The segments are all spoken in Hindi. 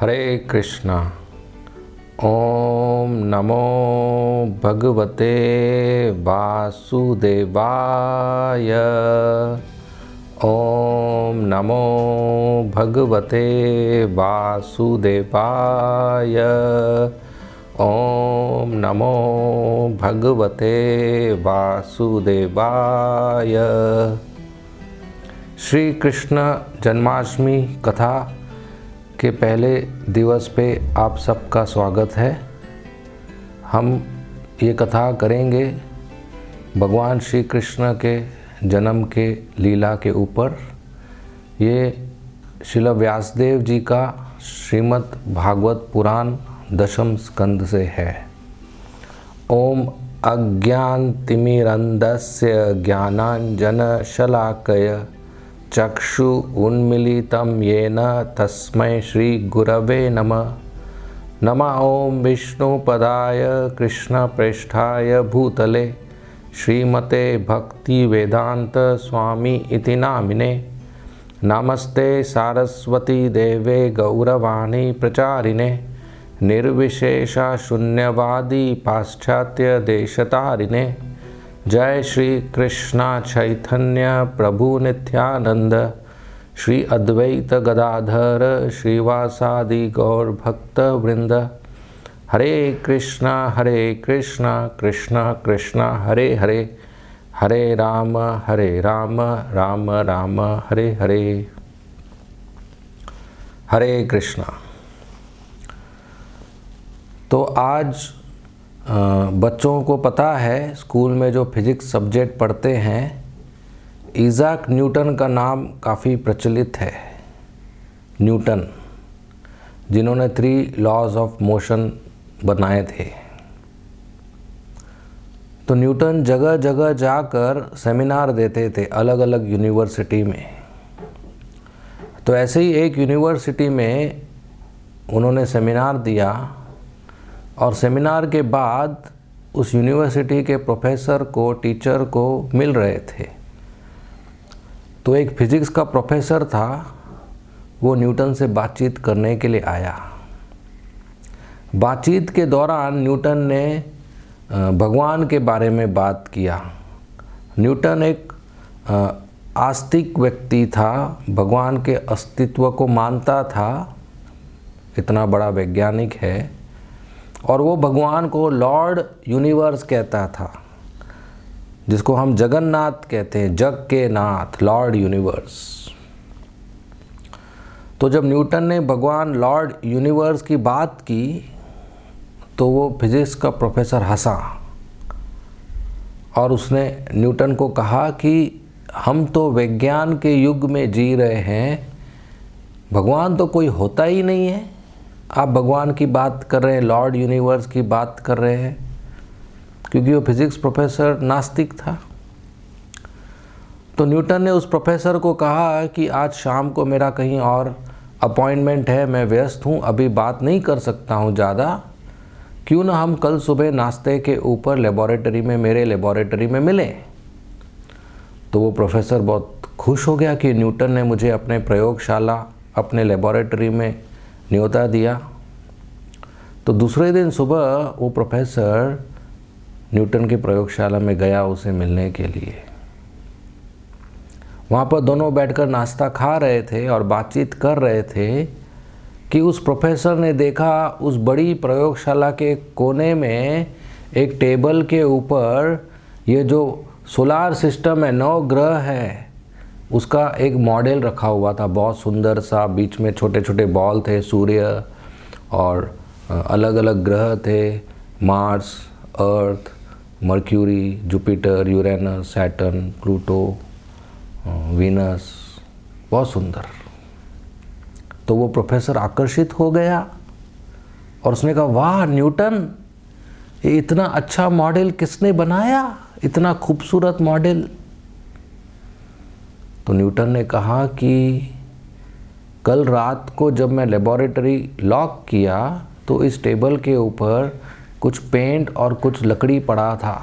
हरे कृष्णा ओम नमो भगवते वासुदेवाय ओम नमो भगवते वासुदेवाय ओम नमो भगवते वासुदेवाय श्री कृष्ण जन्माष्टमी कथा के पहले दिवस पे आप सबका स्वागत है हम ये कथा करेंगे भगवान श्री कृष्ण के जन्म के लीला के ऊपर ये शिल व्यासदेव जी का श्रीमद् भागवत पुराण दशम स्कंद से है ओम अज्ञान तिमिरंदस्य ज्ञानांजन शलाकय चक्षु उन्मिलितं येन तस्मै श्रीगुरवे नमः नम ॐ विष्णुपदाय कृष्णप्रेष्ठाय भूतले श्रीमते स्वामी इति नामिने नमस्ते सारस्वतीदेवे पाश्चात्य निर्विशेषाशून्यवादिपाश्चात्यदेशतारिणे जय श्री कृष्णा चैतन्य प्रभु नित्यानंद श्री अद्वैत गदाधर श्रीवासादि गौर भक्त वृंद हरे कृष्णा हरे कृष्णा कृष्णा कृष्णा हरे हरे हरे राम हरे राम राम राम हरे हरे हरे कृष्णा तो आज बच्चों को पता है स्कूल में जो फिज़िक्स सब्जेक्ट पढ़ते हैं ईजाक न्यूटन का नाम काफ़ी प्रचलित है न्यूटन जिन्होंने थ्री लॉज ऑफ मोशन बनाए थे तो न्यूटन जगह जगह जाकर सेमिनार देते थे अलग अलग यूनिवर्सिटी में तो ऐसे ही एक यूनिवर्सिटी में उन्होंने सेमिनार दिया और सेमिनार के बाद उस यूनिवर्सिटी के प्रोफेसर को टीचर को मिल रहे थे तो एक फिज़िक्स का प्रोफेसर था वो न्यूटन से बातचीत करने के लिए आया बातचीत के दौरान न्यूटन ने भगवान के बारे में बात किया न्यूटन एक आस्तिक व्यक्ति था भगवान के अस्तित्व को मानता था इतना बड़ा वैज्ञानिक है और वो भगवान को लॉर्ड यूनिवर्स कहता था जिसको हम जगन्नाथ कहते हैं जग के नाथ लॉर्ड यूनिवर्स तो जब न्यूटन ने भगवान लॉर्ड यूनिवर्स की बात की तो वो फिजिक्स का प्रोफेसर हंसा और उसने न्यूटन को कहा कि हम तो विज्ञान के युग में जी रहे हैं भगवान तो कोई होता ही नहीं है आप भगवान की बात कर रहे हैं लॉर्ड यूनिवर्स की बात कर रहे हैं क्योंकि वो फिज़िक्स प्रोफेसर नास्तिक था तो न्यूटन ने उस प्रोफेसर को कहा कि आज शाम को मेरा कहीं और अपॉइंटमेंट है मैं व्यस्त हूँ अभी बात नहीं कर सकता हूँ ज़्यादा क्यों ना हम कल सुबह नाश्ते के ऊपर लेबॉरेटरी में मेरे लेबॉरेटरी में मिलें तो वो प्रोफेसर बहुत खुश हो गया कि न्यूटन ने मुझे अपने प्रयोगशाला अपने लेबॉरेटरी में न्योता दिया तो दूसरे दिन सुबह वो प्रोफेसर न्यूटन की प्रयोगशाला में गया उसे मिलने के लिए वहाँ पर दोनों बैठकर नाश्ता खा रहे थे और बातचीत कर रहे थे कि उस प्रोफेसर ने देखा उस बड़ी प्रयोगशाला के कोने में एक टेबल के ऊपर ये जो सोलार सिस्टम है नौ ग्रह हैं उसका एक मॉडल रखा हुआ था बहुत सुंदर सा बीच में छोटे छोटे बॉल थे सूर्य और अलग अलग ग्रह थे Mars Earth Mercury Jupiter Uranus Saturn Pluto Venus बहुत सुंदर तो वो प्रोफेसर आकर्षित हो गया और उसने कहा वाह न्यूटन ये इतना अच्छा मॉडल किसने बनाया इतना खूबसूरत मॉडल तो न्यूटन ने कहा कि कल रात को जब मैं लेबॉरेटरी लॉक किया तो इस टेबल के ऊपर कुछ पेंट और कुछ लकड़ी पड़ा था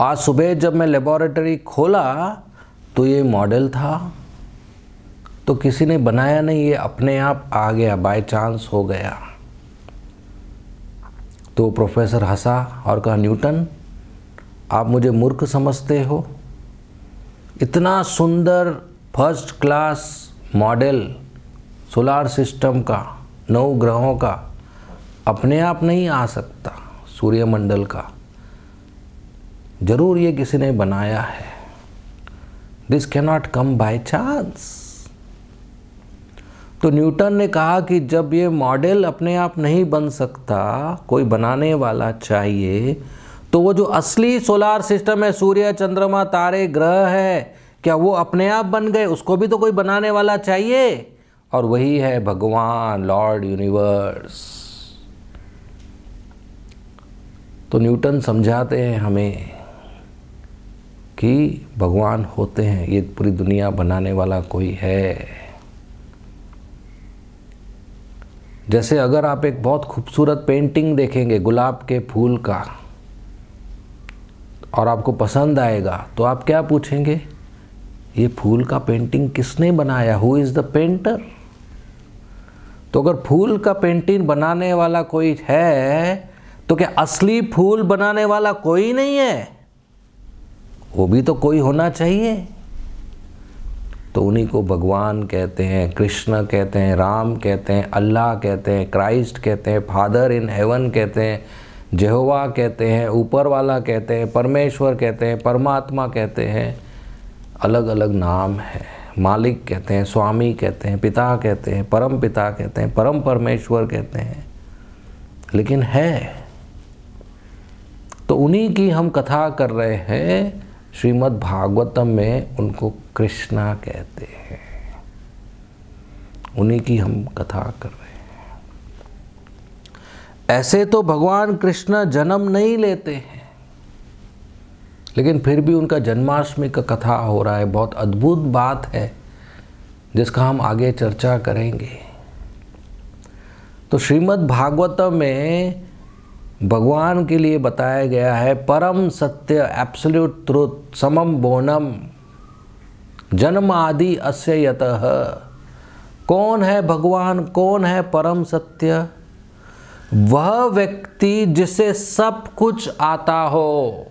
आज सुबह जब मैं लेबॉरेटरी खोला तो ये मॉडल था तो किसी ने बनाया नहीं ये अपने आप आ गया बाय चांस हो गया तो प्रोफेसर हंसा और कहा न्यूटन आप मुझे मूर्ख समझते हो इतना सुंदर first class model solar system का नौ ग्रहों का अपने आप नहीं आ सकता सूर्यमंडल का ज़रूर ये किसी ने बनाया है this cannot come by chance तो न्यूटन ने कहा कि जब ये मॉडल अपने आप नहीं बन सकता कोई बनाने वाला चाहिए तो वो जो असली सोलार सिस्टम है सूर्य चंद्रमा तारे ग्रह है क्या वो अपने आप बन गए उसको भी तो कोई बनाने वाला चाहिए और वही है भगवान लॉर्ड यूनिवर्स तो न्यूटन समझाते हैं हमें कि भगवान होते हैं ये पूरी दुनिया बनाने वाला कोई है जैसे अगर आप एक बहुत खूबसूरत पेंटिंग देखेंगे गुलाब के फूल का और आपको पसंद आएगा तो आप क्या पूछेंगे ये फूल का पेंटिंग किसने बनाया हु इज़ द पेंटर तो अगर फूल का पेंटिंग बनाने वाला कोई है तो क्या असली फूल बनाने वाला कोई नहीं है वो भी तो कोई होना चाहिए तो उन्हीं को भगवान कहते हैं कृष्ण कहते हैं राम कहते हैं अल्लाह कहते हैं क्राइस्ट कहते हैं फादर इन हेवन कहते हैं जेहोवा कहते हैं ऊपर वाला कहते हैं परमेश्वर कहते हैं परमात्मा कहते हैं अलग अलग नाम है मालिक कहते हैं स्वामी कहते हैं पिता कहते हैं परम पिता कहते हैं परम परमेश्वर कहते हैं लेकिन है तो उन्हीं की हम कथा कर रहे हैं श्रीमद् भागवतम में उनको कृष्णा कहते हैं उन्हीं की हम कथा कर रहे हैं ऐसे तो भगवान कृष्ण जन्म नहीं लेते हैं लेकिन फिर भी उनका जन्माष्टमी का कथा हो रहा है बहुत अद्भुत बात है जिसका हम आगे चर्चा करेंगे तो श्रीमद् भागवतम में भगवान के लिए बताया गया है परम सत्य एब्सोल्यूट त्रुत समम बोनम जन्म आदि अस्य यत कौन है भगवान कौन है परम सत्य वह व्यक्ति जिसे सब कुछ आता हो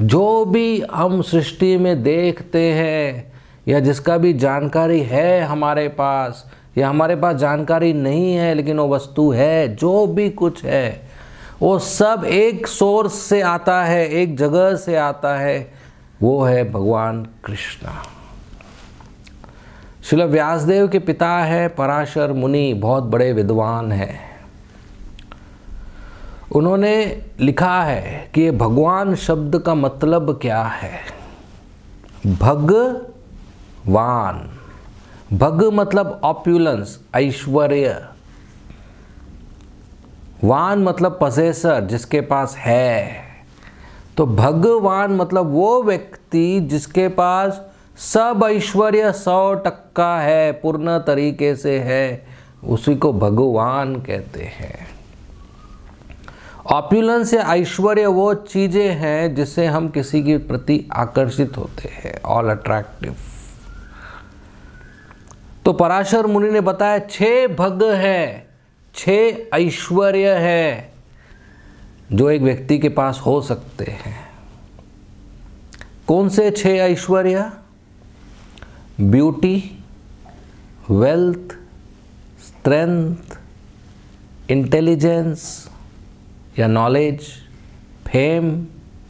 जो भी हम सृष्टि में देखते हैं या जिसका भी जानकारी है हमारे पास या हमारे पास जानकारी नहीं है लेकिन वो वस्तु है जो भी कुछ है वो सब एक सोर्स से आता है एक जगह से आता है वो है भगवान कृष्णा शिल व्यासदेव के पिता हैं पराशर मुनि बहुत बड़े विद्वान हैं उन्होंने लिखा है कि भगवान शब्द का मतलब क्या है भगवान भग मतलब ऑप्यूलेंस ऐश्वर्य वान मतलब पसेसर जिसके पास है तो भगवान मतलब वो व्यक्ति जिसके पास सब ऐश्वर्य सौ टक्का है पूर्ण तरीके से है उसी को भगवान कहते हैं ऑप्यूलेंस या ऐश्वर्य वो चीज़ें हैं जिससे हम किसी के प्रति आकर्षित होते हैं ऑल अट्रैक्टिव तो पराशर मुनि ने बताया छः भग है छः ऐश्वर्य है जो एक व्यक्ति के पास हो सकते हैं कौन से छे ऐश्वर्य ब्यूटी वेल्थ स्ट्रेंथ इंटेलिजेंस या नॉलेज फेम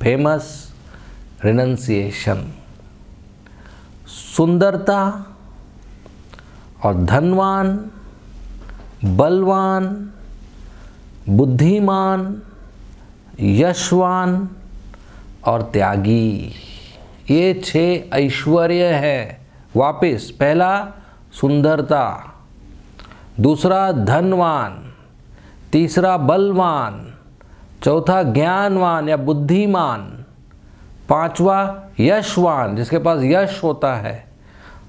फेमस रिनंसिएशन सुंदरता और धनवान बलवान बुद्धिमान यशवान और त्यागी ये छह ऐश्वर्य है वापस पहला सुंदरता दूसरा धनवान तीसरा बलवान चौथा ज्ञानवान या बुद्धिमान पांचवा यशवान जिसके पास यश होता है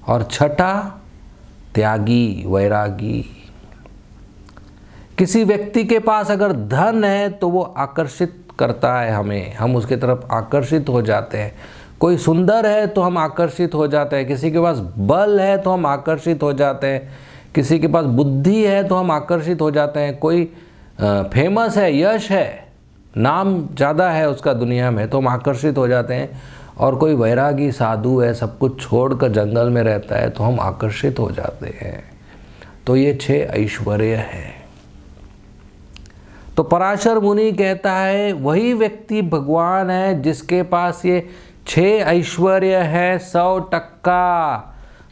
और छठा त्यागी वैरागी किसी व्यक्ति के पास अगर धन है तो वो आकर्षित करता है हमें हम उसके तरफ आकर्षित हो जाते हैं कोई सुंदर है तो हम आकर्षित हो जाते हैं किसी के पास बल है तो हम आकर्षित हो जाते हैं किसी के पास बुद्धि है तो हम आकर्षित हो जाते हैं कोई फेमस है यश है नाम ज़्यादा है उसका दुनिया में तो हम आकर्षित हो जाते हैं और कोई वैरागी साधु है सब कुछ छोड़ कर जंगल में रहता है तो हम आकर्षित हो जाते हैं तो ये छह ऐश्वर्य है तो पराशर मुनि कहता है वही व्यक्ति भगवान है जिसके पास ये छः ऐश्वर्य है सौ टक्का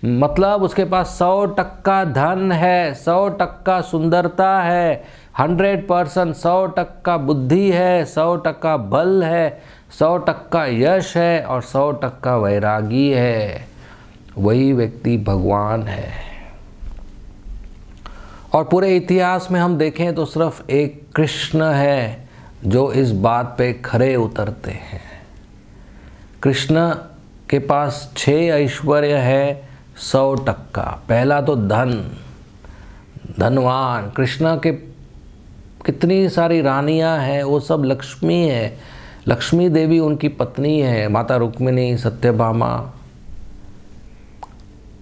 मतलब उसके पास सौ टक्का धन है सौ टक्का सुंदरता है हंड्रेड परसेंट सौ टक्का बुद्धि है सौ टक्का बल है सौ टक्का यश है और सौ टक्का वैरागी है वही व्यक्ति भगवान है और पूरे इतिहास में हम देखें तो सिर्फ एक कृष्ण है जो इस बात पे खरे उतरते हैं कृष्ण के पास छह ऐश्वर्य है सौ टक्का पहला तो धन धनवान कृष्ण के कितनी सारी रानियां हैं वो सब लक्ष्मी है लक्ष्मी देवी उनकी पत्नी है माता रुक्मिणी सत्यभामा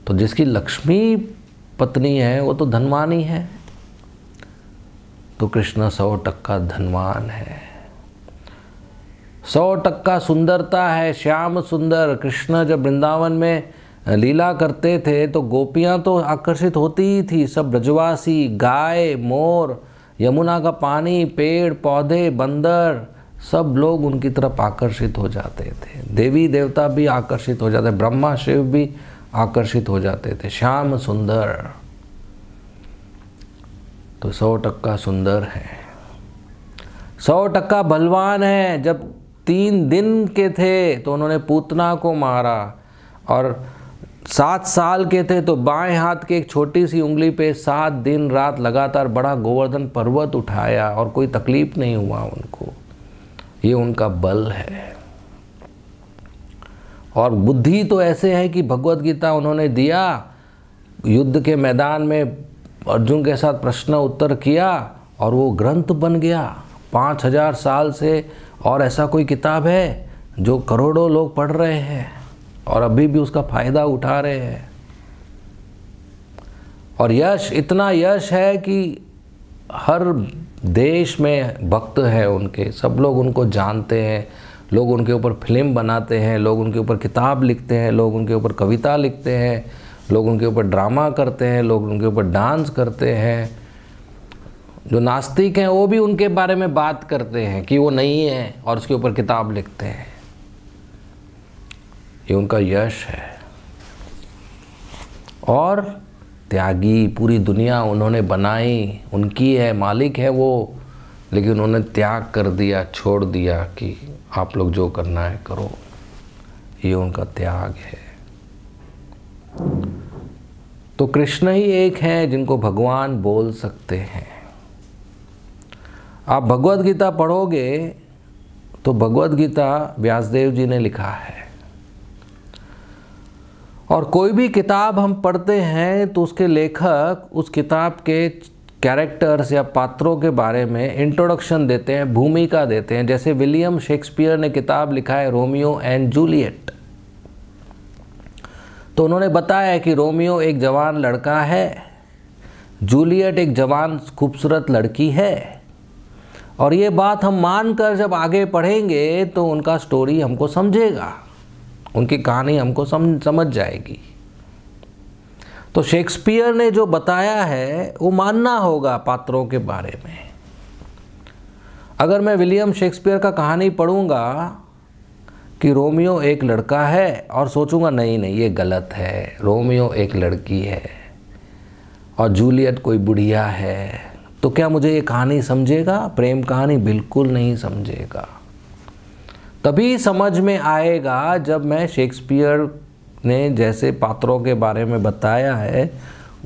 तो जिसकी लक्ष्मी पत्नी है वो तो धनवान ही है तो कृष्ण सौ टक्का धनवान है सौ टक्का सुंदरता है श्याम सुंदर कृष्ण जब वृंदावन में लीला करते थे तो गोपियां तो आकर्षित होती ही थी सब ब्रजवासी गाय मोर यमुना का पानी पेड़ पौधे बंदर सब लोग उनकी तरफ आकर्षित हो जाते थे देवी देवता भी आकर्षित हो जाते ब्रह्मा शिव भी आकर्षित हो जाते थे श्याम सुंदर तो सौ टक्का सुंदर है सौ टक्का बलवान है जब तीन दिन के थे तो उन्होंने पूतना को मारा और सात साल के थे तो बाएं हाथ के एक छोटी सी उंगली पे सात दिन रात लगातार बड़ा गोवर्धन पर्वत उठाया और कोई तकलीफ नहीं हुआ उनको ये उनका बल है और बुद्धि तो ऐसे है कि भगवत गीता उन्होंने दिया युद्ध के मैदान में अर्जुन के साथ प्रश्न उत्तर किया और वो ग्रंथ बन गया पाँच हजार साल से और ऐसा कोई किताब है जो करोड़ों लोग पढ़ रहे हैं और अभी भी उसका फायदा उठा रहे हैं और यश इतना यश है कि हर देश में भक्त है उनके सब लोग उनको जानते हैं लोग उनके ऊपर फिल्म बनाते हैं लोग उनके ऊपर किताब लिखते हैं लोग उनके ऊपर कविता लिखते हैं लोग उनके ऊपर ड्रामा करते हैं लोग उनके ऊपर डांस करते हैं जो नास्तिक हैं वो भी उनके बारे में बात करते हैं कि वो नहीं है और उसके ऊपर किताब लिखते हैं ये उनका यश है और त्यागी पूरी दुनिया उन्होंने बनाई उनकी है मालिक है वो लेकिन उन्होंने त्याग कर दिया छोड़ दिया कि आप लोग जो करना है करो ये उनका त्याग है तो कृष्ण ही एक है जिनको भगवान बोल सकते हैं आप भगवत गीता पढ़ोगे तो भगवत गीता व्यासदेव जी ने लिखा है और कोई भी किताब हम पढ़ते हैं तो उसके लेखक उस किताब के कैरेक्टर्स या पात्रों के बारे में इंट्रोडक्शन देते हैं भूमिका देते हैं जैसे विलियम शेक्सपियर ने किताब लिखा है रोमियो एंड जूलियट तो उन्होंने बताया कि रोमियो एक जवान लड़का है जूलियट एक जवान खूबसूरत लड़की है और ये बात हम मानकर जब आगे पढ़ेंगे तो उनका स्टोरी हमको समझेगा उनकी कहानी हमको सम समझ जाएगी तो शेक्सपियर ने जो बताया है वो मानना होगा पात्रों के बारे में अगर मैं विलियम शेक्सपियर का कहानी पढ़ूंगा कि रोमियो एक लड़का है और सोचूंगा नहीं नहीं ये गलत है रोमियो एक लड़की है और जूलियट कोई बुढ़िया है तो क्या मुझे ये कहानी समझेगा प्रेम कहानी बिल्कुल नहीं समझेगा तभी समझ में आएगा जब मैं शेक्सपियर ने जैसे पात्रों के बारे में बताया है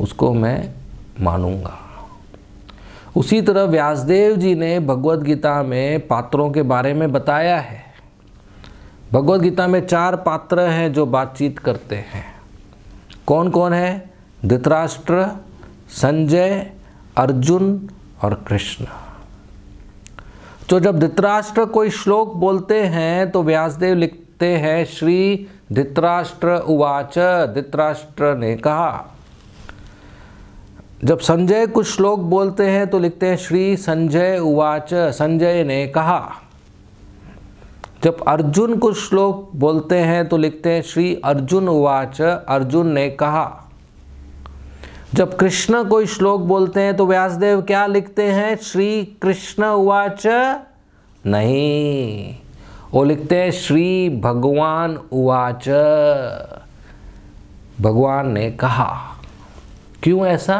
उसको मैं मानूंगा उसी तरह व्यासदेव जी ने भगवत गीता में पात्रों के बारे में बताया है भगवत गीता में चार पात्र हैं जो बातचीत करते हैं कौन कौन है धृतराष्ट्र संजय अर्जुन और कृष्ण तो जब धित्राष्ट्र कोई श्लोक बोलते हैं तो व्यासदेव लिखते हैं श्री धित्राष्ट्र उवाच धित्राष्ट्र ने कहा जब संजय कुछ श्लोक बोलते हैं तो लिखते हैं श्री संजय उवाच संजय ने कहा जब अर्जुन कुछ श्लोक बोलते हैं तो लिखते हैं श्री अर्जुन उवाच अर्जुन ने कहा जब कृष्ण कोई श्लोक बोलते हैं तो व्यासदेव क्या लिखते हैं श्री कृष्ण उवाच नहीं वो लिखते हैं श्री भगवान उवाच भगवान ने कहा क्यों ऐसा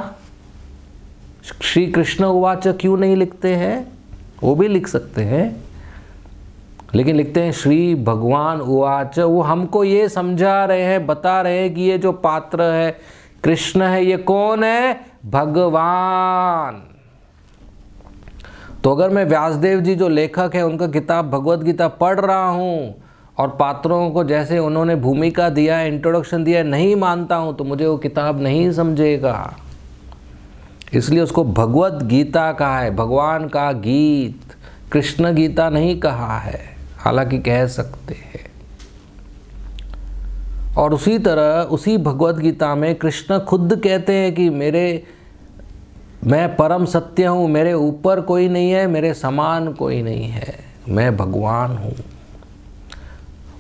श्री कृष्ण उवाच क्यों नहीं लिखते हैं वो भी लिख सकते हैं लेकिन लिखते हैं श्री भगवान उवाच वो हमको ये समझा रहे हैं बता रहे हैं कि ये जो पात्र है कृष्ण है ये कौन है भगवान तो अगर मैं व्यासदेव जी जो लेखक है उनका किताब भगवत गीता पढ़ रहा हूँ और पात्रों को जैसे उन्होंने भूमिका दिया है इंट्रोडक्शन दिया है नहीं मानता हूं तो मुझे वो किताब नहीं समझेगा इसलिए उसको भगवत गीता कहा है भगवान का गीत कृष्ण गीता नहीं कहा है हालांकि कह सकते हैं और उसी तरह उसी भगवत गीता में कृष्ण खुद कहते हैं कि मेरे मैं परम सत्य हूँ मेरे ऊपर कोई नहीं है मेरे समान कोई नहीं है मैं भगवान हूँ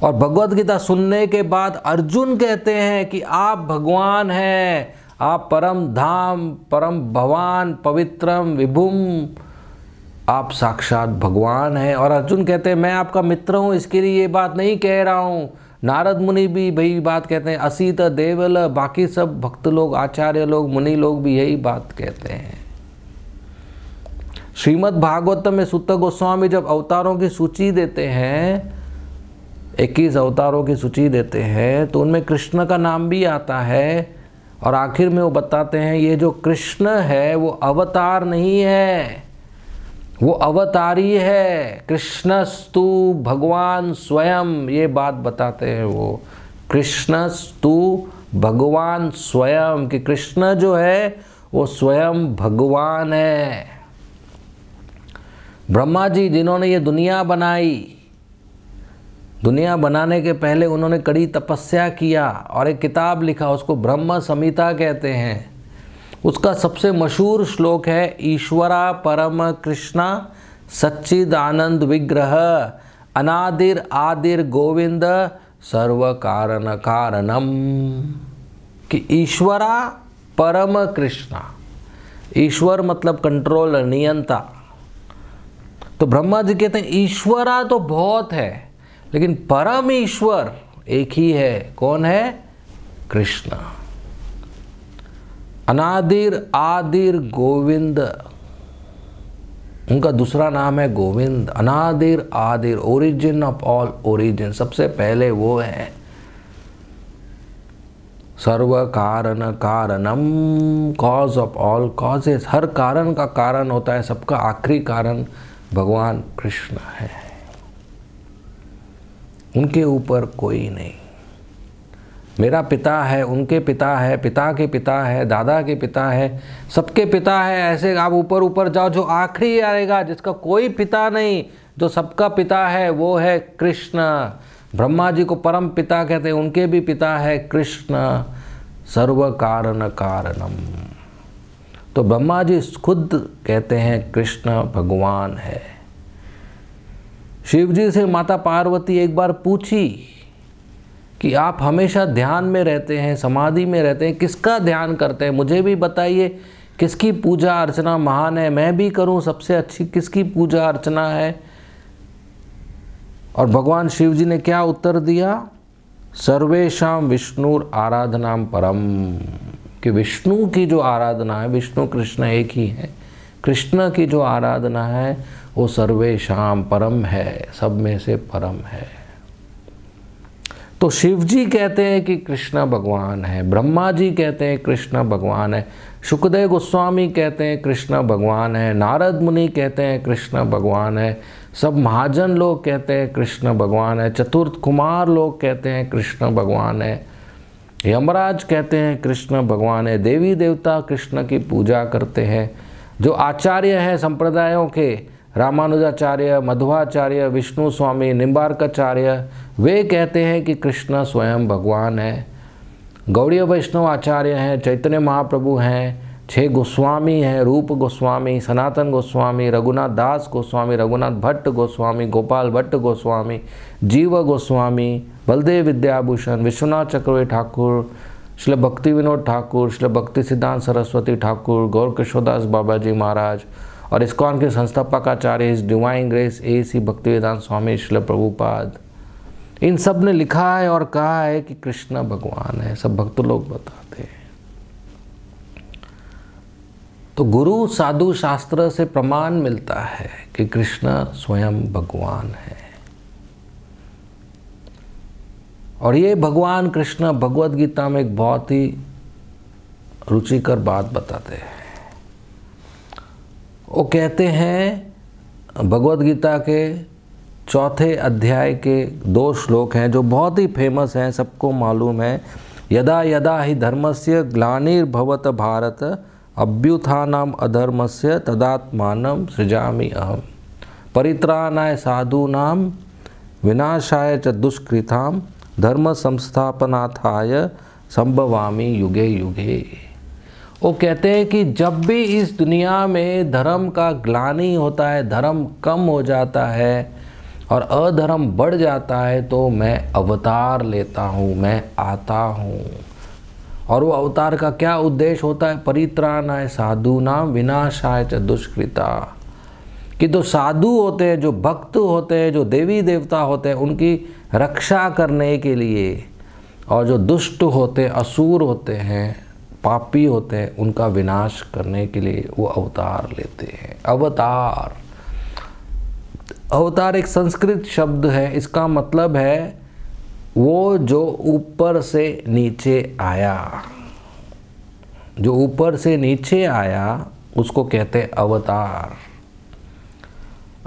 और भगवत गीता सुनने के बाद अर्जुन कहते हैं कि आप भगवान हैं आप परम धाम परम भगवान पवित्रम विभुम आप साक्षात भगवान हैं और अर्जुन कहते हैं मैं आपका मित्र हूँ इसके लिए ये बात नहीं कह रहा हूँ नारद मुनि भी भाई बात कहते हैं असीत देवल बाकी सब भक्त लोग आचार्य लोग मुनि लोग भी यही बात कहते हैं श्रीमद् भागवत में सुत गोस्वामी जब अवतारों की सूची देते हैं इक्कीस अवतारों की सूची देते हैं तो उनमें कृष्ण का नाम भी आता है और आखिर में वो बताते हैं ये जो कृष्ण है वो अवतार नहीं है वो अवतारी है कृष्णस्तु भगवान स्वयं ये बात बताते हैं वो कृष्णस्तु भगवान स्वयं कि कृष्ण जो है वो स्वयं भगवान है ब्रह्मा जी जिन्होंने ये दुनिया बनाई दुनिया बनाने के पहले उन्होंने कड़ी तपस्या किया और एक किताब लिखा उसको ब्रह्म संहिता कहते हैं उसका सबसे मशहूर श्लोक है ईश्वरा परम कृष्णा सच्चिद आनंद विग्रह अनादिर आदिर गोविंद सर्व कारण कारणम कि ईश्वरा परम कृष्णा ईश्वर मतलब कंट्रोल नियंता तो ब्रह्मा जी कहते हैं ईश्वरा तो बहुत है लेकिन परम ईश्वर एक ही है कौन है कृष्णा अनादिर आदिर गोविंद उनका दूसरा नाम है गोविंद अनादिर आदिर ओरिजिन ऑफ ऑल ओरिजिन सबसे पहले वो है सर्व कारण कारणम कॉज ऑफ ऑल कॉजेस हर कारण का कारण होता है सबका आखिरी कारण भगवान कृष्ण है उनके ऊपर कोई नहीं मेरा पिता है उनके पिता है पिता के पिता है दादा के पिता है सबके पिता है ऐसे आप ऊपर ऊपर जाओ जो आखिरी आएगा जिसका कोई पिता नहीं जो सबका पिता है वो है कृष्ण ब्रह्मा जी को परम पिता कहते हैं उनके भी पिता है कृष्ण सर्व कारण कारणम तो ब्रह्मा जी खुद कहते हैं कृष्ण भगवान है शिव जी से माता पार्वती एक बार पूछी कि आप हमेशा ध्यान में रहते हैं समाधि में रहते हैं किसका ध्यान करते हैं मुझे भी बताइए किसकी पूजा अर्चना महान है मैं भी करूं सबसे अच्छी किसकी पूजा अर्चना है और भगवान शिव जी ने क्या उत्तर दिया सर्वेशम विष्णु आराधना परम कि विष्णु की जो आराधना है विष्णु कृष्ण एक ही है कृष्ण की जो आराधना है वो सर्वेशम परम है सब में से परम है तो शिव जी कहते हैं कि कृष्णा भगवान है ब्रह्मा जी कहते हैं कृष्णा भगवान है सुखदेव गोस्वामी कहते हैं कृष्णा भगवान है नारद मुनि कहते हैं कृष्णा भगवान है सब महाजन लोग कहते हैं कृष्ण भगवान है चतुर्थ कुमार लोग कहते हैं कृष्ण भगवान है यमराज कहते हैं कृष्ण भगवान है देवी देवता कृष्ण की पूजा करते हैं जो आचार्य हैं संप्रदायों के रामानुजाचार्य मध्वाचार्य विष्णु स्वामी निम्बार्काचार्य वे कहते हैं कि कृष्ण स्वयं भगवान है गौड़ीय वैष्णव आचार्य हैं चैतन्य महाप्रभु हैं छः गोस्वामी हैं रूप गोस्वामी सनातन गोस्वामी रघुनाथ दास गोस्वामी रघुनाथ भट्ट गोस्वामी गोपाल भट्ट गोस्वामी जीव गोस्वामी बलदेव विद्याभूषण विश्वनाथ चक्रवर्ती ठाकुर श्री भक्ति विनोद ठाकुर श्री भक्ति सिद्धांत सरस्वती ठाकुर गौर किशोदास बाबा जी महाराज और इस्कॉन के आचार्य इस डिवाइन ग्रेस ए सी भक्तिवेदांत स्वामी शिल प्रभुपाद इन सब ने लिखा है और कहा है कि कृष्णा भगवान है सब भक्त लोग बताते हैं तो गुरु साधु शास्त्र से प्रमाण मिलता है कि कृष्ण स्वयं भगवान है और ये भगवान कृष्ण भगवत गीता में एक बहुत ही रुचिकर बात बताते हैं वो कहते हैं भगवत गीता के चौथे अध्याय के दो श्लोक हैं जो बहुत ही फेमस हैं सबको मालूम है यदा यदा ही धर्म से ग्लानिर्भवत भारत अभ्युथान अधर्म से तदात्मान सृजामी अहम परित्राणाय साधूना विनाशाय च दुष्कृता धर्म संस्थापनाथाय संभवामी युगे युगे वो कहते हैं कि जब भी इस दुनिया में धर्म का ग्लानी होता है धर्म कम हो जाता है और अधर्म बढ़ जाता है तो मैं अवतार लेता हूँ मैं आता हूँ और वो अवतार का क्या उद्देश्य होता है आय साधु नाम विनाशाय च दुष्कृता कि जो तो साधु होते हैं जो भक्त होते हैं जो देवी देवता होते हैं उनकी रक्षा करने के लिए और जो दुष्ट होते असुर होते हैं पापी होते हैं उनका विनाश करने के लिए वो अवतार लेते हैं अवतार अवतार एक संस्कृत शब्द है इसका मतलब है वो जो ऊपर से नीचे आया जो ऊपर से नीचे आया उसको कहते हैं अवतार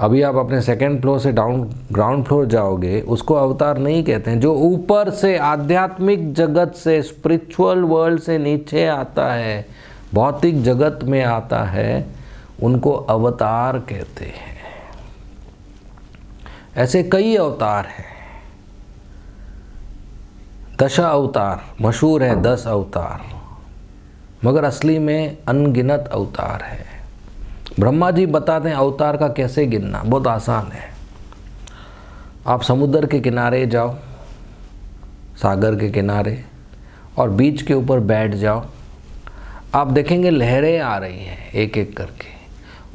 अभी आप अपने सेकेंड फ्लोर से डाउन ग्राउंड फ्लोर जाओगे उसको अवतार नहीं कहते हैं जो ऊपर से आध्यात्मिक जगत से स्पिरिचुअल वर्ल्ड से नीचे आता है भौतिक जगत में आता है उनको अवतार कहते हैं ऐसे कई अवतार हैं दशा अवतार मशहूर है दस अवतार मगर असली में अनगिनत अवतार है ब्रह्मा जी बताते हैं अवतार का कैसे गिनना बहुत आसान है आप समुद्र के किनारे जाओ सागर के किनारे और बीच के ऊपर बैठ जाओ आप देखेंगे लहरें आ रही हैं एक एक करके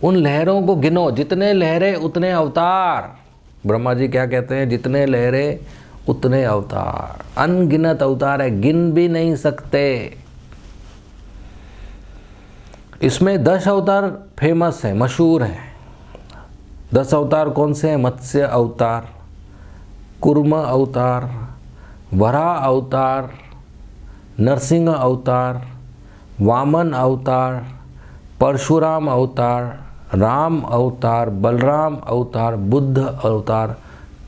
उन लहरों को गिनो जितने लहरें उतने अवतार ब्रह्मा जी क्या कहते हैं जितने लहरें उतने अवतार अनगिनत अवतार है गिन भी नहीं सकते इसमें दस अवतार फेमस है मशहूर है दस अवतार कौन से हैं मत्स्य अवतार कुर्म अवतार वरा अवतार नरसिंह अवतार वामन अवतार परशुराम अवतार राम अवतार बलराम अवतार बुद्ध अवतार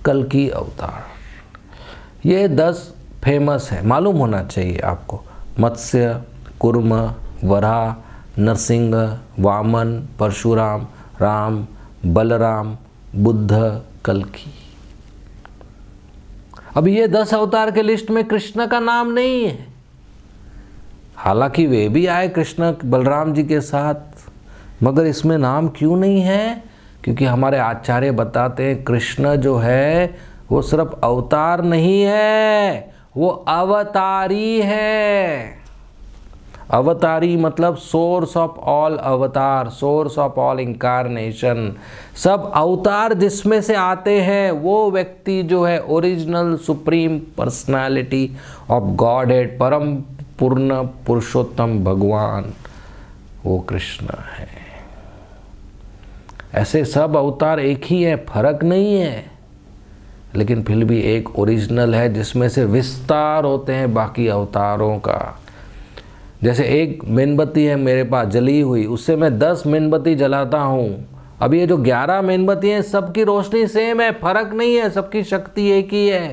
कलकी अवतार ये दस फेमस है मालूम होना चाहिए आपको मत्स्य कुर्म वरा नरसिंह वामन परशुराम राम बलराम बुद्ध कलकी अब ये दस अवतार के लिस्ट में कृष्ण का नाम नहीं है हालांकि वे भी आए कृष्ण बलराम जी के साथ मगर इसमें नाम क्यों नहीं है क्योंकि हमारे आचार्य बताते हैं कृष्ण जो है वो सिर्फ अवतार नहीं है वो अवतारी है अवतारी मतलब सोर्स ऑफ ऑल अवतार सोर्स ऑफ ऑल इंकारनेशन सब अवतार जिसमें से आते हैं वो व्यक्ति जो है original supreme personality of Godhead परम पूर्ण पुरुषोत्तम भगवान वो कृष्ण है ऐसे सब अवतार एक ही है फर्क नहीं है लेकिन फिर भी एक ओरिजिनल है जिसमें से विस्तार होते हैं बाकी अवतारों का जैसे एक मेणबत्ती है मेरे पास जली हुई उससे मैं दस मेनबत्ती जलाता हूँ अब ये जो ग्यारह मेणबत्ती हैं सबकी रोशनी सेम है फर्क नहीं है सबकी शक्ति एक ही है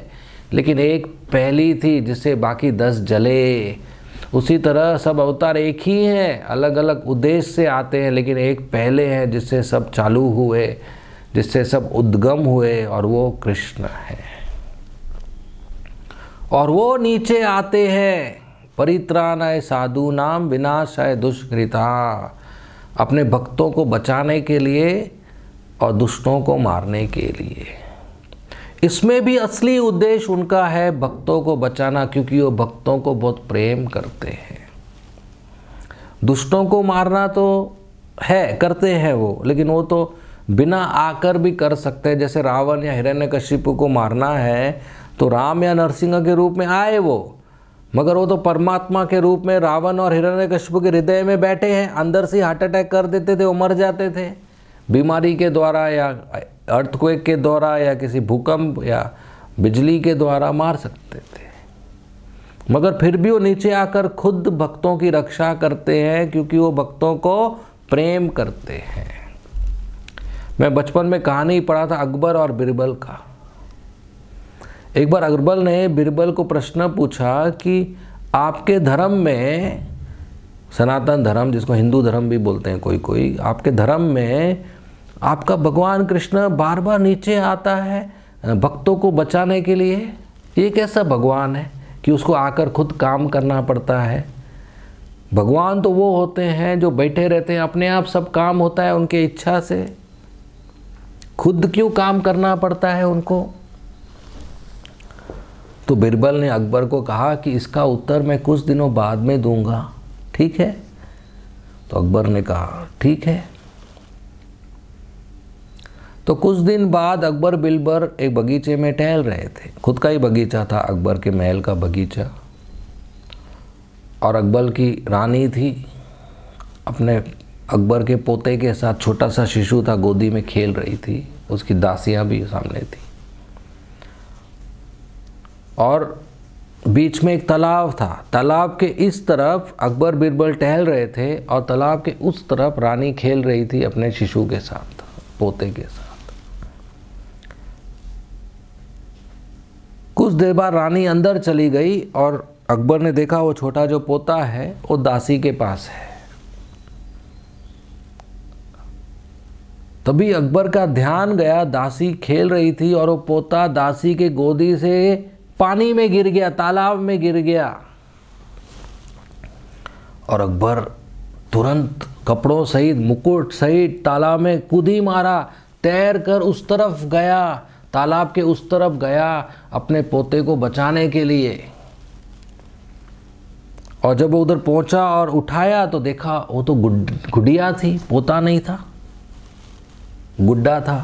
लेकिन एक पहली थी जिससे बाकी दस जले उसी तरह सब अवतार एक ही हैं अलग अलग उद्देश्य से आते हैं लेकिन एक पहले हैं जिससे सब चालू हुए जिससे सब उद्गम हुए और वो कृष्ण है और वो नीचे आते हैं है साधु नाम विनाश है दुष्कृता अपने भक्तों को बचाने के लिए और दुष्टों को मारने के लिए इसमें भी असली उद्देश्य उनका है भक्तों को बचाना क्योंकि वो भक्तों को बहुत प्रेम करते हैं दुष्टों को मारना तो है करते हैं वो लेकिन वो तो बिना आकर भी कर सकते हैं जैसे रावण या हिरण्यकशिपु को मारना है तो राम या नरसिंह के रूप में आए वो मगर वो तो परमात्मा के रूप में रावण और हिरण्यकश्यप के हृदय में बैठे हैं अंदर से हार्ट अटैक कर देते थे वो मर जाते थे बीमारी के द्वारा या अर्थक्वेक के द्वारा या किसी भूकंप या बिजली के द्वारा मार सकते थे मगर फिर भी वो नीचे आकर खुद भक्तों की रक्षा करते हैं क्योंकि वो भक्तों को प्रेम करते हैं मैं बचपन में कहानी पढ़ा था अकबर और बिरबल का एक बार अकबर ने बीरबल को प्रश्न पूछा कि आपके धर्म में सनातन धर्म जिसको हिंदू धर्म भी बोलते हैं कोई कोई आपके धर्म में आपका भगवान कृष्ण बार बार नीचे आता है भक्तों को बचाने के लिए ये कैसा भगवान है कि उसको आकर खुद काम करना पड़ता है भगवान तो वो होते हैं जो बैठे रहते हैं अपने आप सब काम होता है उनके इच्छा से खुद क्यों काम करना पड़ता है उनको तो बिरबल ने अकबर को कहा कि इसका उत्तर मैं कुछ दिनों बाद में दूंगा ठीक है तो अकबर ने कहा ठीक है तो कुछ दिन बाद अकबर बिलबर एक बगीचे में टहल रहे थे खुद का ही बगीचा था अकबर के महल का बगीचा और अकबर की रानी थी अपने अकबर के पोते के साथ छोटा सा शिशु था गोदी में खेल रही थी उसकी दासियां भी सामने थी और बीच में एक तालाब था तालाब के इस तरफ अकबर बीरबल टहल रहे थे और तालाब के उस तरफ रानी खेल रही थी अपने शिशु के साथ पोते के साथ कुछ देर बाद रानी अंदर चली गई और अकबर ने देखा वो छोटा जो पोता है वो दासी के पास है तभी अकबर का ध्यान गया दासी खेल रही थी और वो पोता दासी के गोदी से पानी में गिर गया तालाब में गिर गया और अकबर तुरंत कपड़ों सहित मुकुट सहित तालाब में कुदी मारा तैर कर उस तरफ गया तालाब के उस तरफ गया अपने पोते को बचाने के लिए और जब वो उधर पहुंचा और उठाया तो देखा वो तो गुड गुडिया थी पोता नहीं था गुड्डा था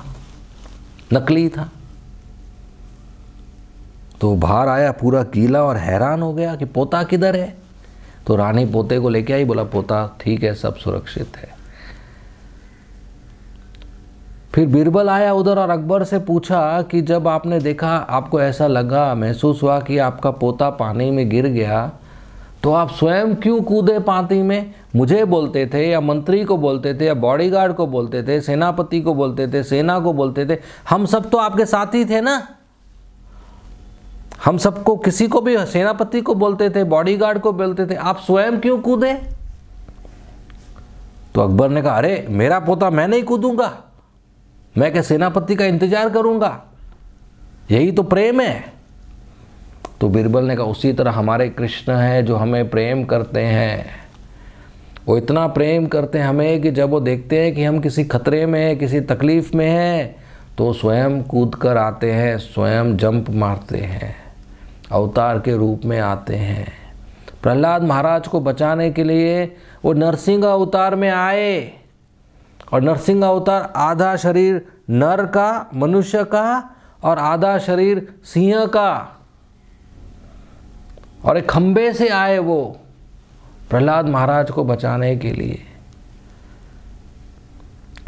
नकली था तो बाहर आया पूरा कीला और हैरान हो गया कि पोता किधर है तो रानी पोते को लेके आई बोला पोता ठीक है सब सुरक्षित है फिर बीरबल आया उधर और अकबर से पूछा कि जब आपने देखा आपको ऐसा लगा महसूस हुआ कि आपका पोता पानी में गिर गया तो आप स्वयं क्यों कूदे पानी में मुझे बोलते थे या मंत्री को बोलते थे या बॉडीगार्ड को बोलते थे सेनापति को बोलते थे सेना को बोलते थे हम सब तो आपके साथ ही थे ना हम सबको किसी को भी सेनापति को बोलते थे बॉडीगार्ड को बोलते थे आप स्वयं क्यों कूदे तो अकबर ने कहा अरे मेरा पोता मैं नहीं कूदूंगा मैं क्या सेनापति का इंतजार करूंगा यही तो प्रेम है तो बीरबल ने कहा उसी तरह हमारे कृष्ण हैं जो हमें प्रेम करते हैं वो इतना प्रेम करते हैं हमें कि जब वो देखते हैं कि हम किसी खतरे में हैं किसी तकलीफ़ में हैं तो स्वयं कूद कर आते हैं स्वयं जंप मारते हैं अवतार के रूप में आते हैं प्रहलाद महाराज को बचाने के लिए वो नरसिंह अवतार में आए और नरसिंह अवतार आधा शरीर नर का मनुष्य का और आधा शरीर सिंह का और एक खंबे से आए वो प्रहलाद महाराज को बचाने के लिए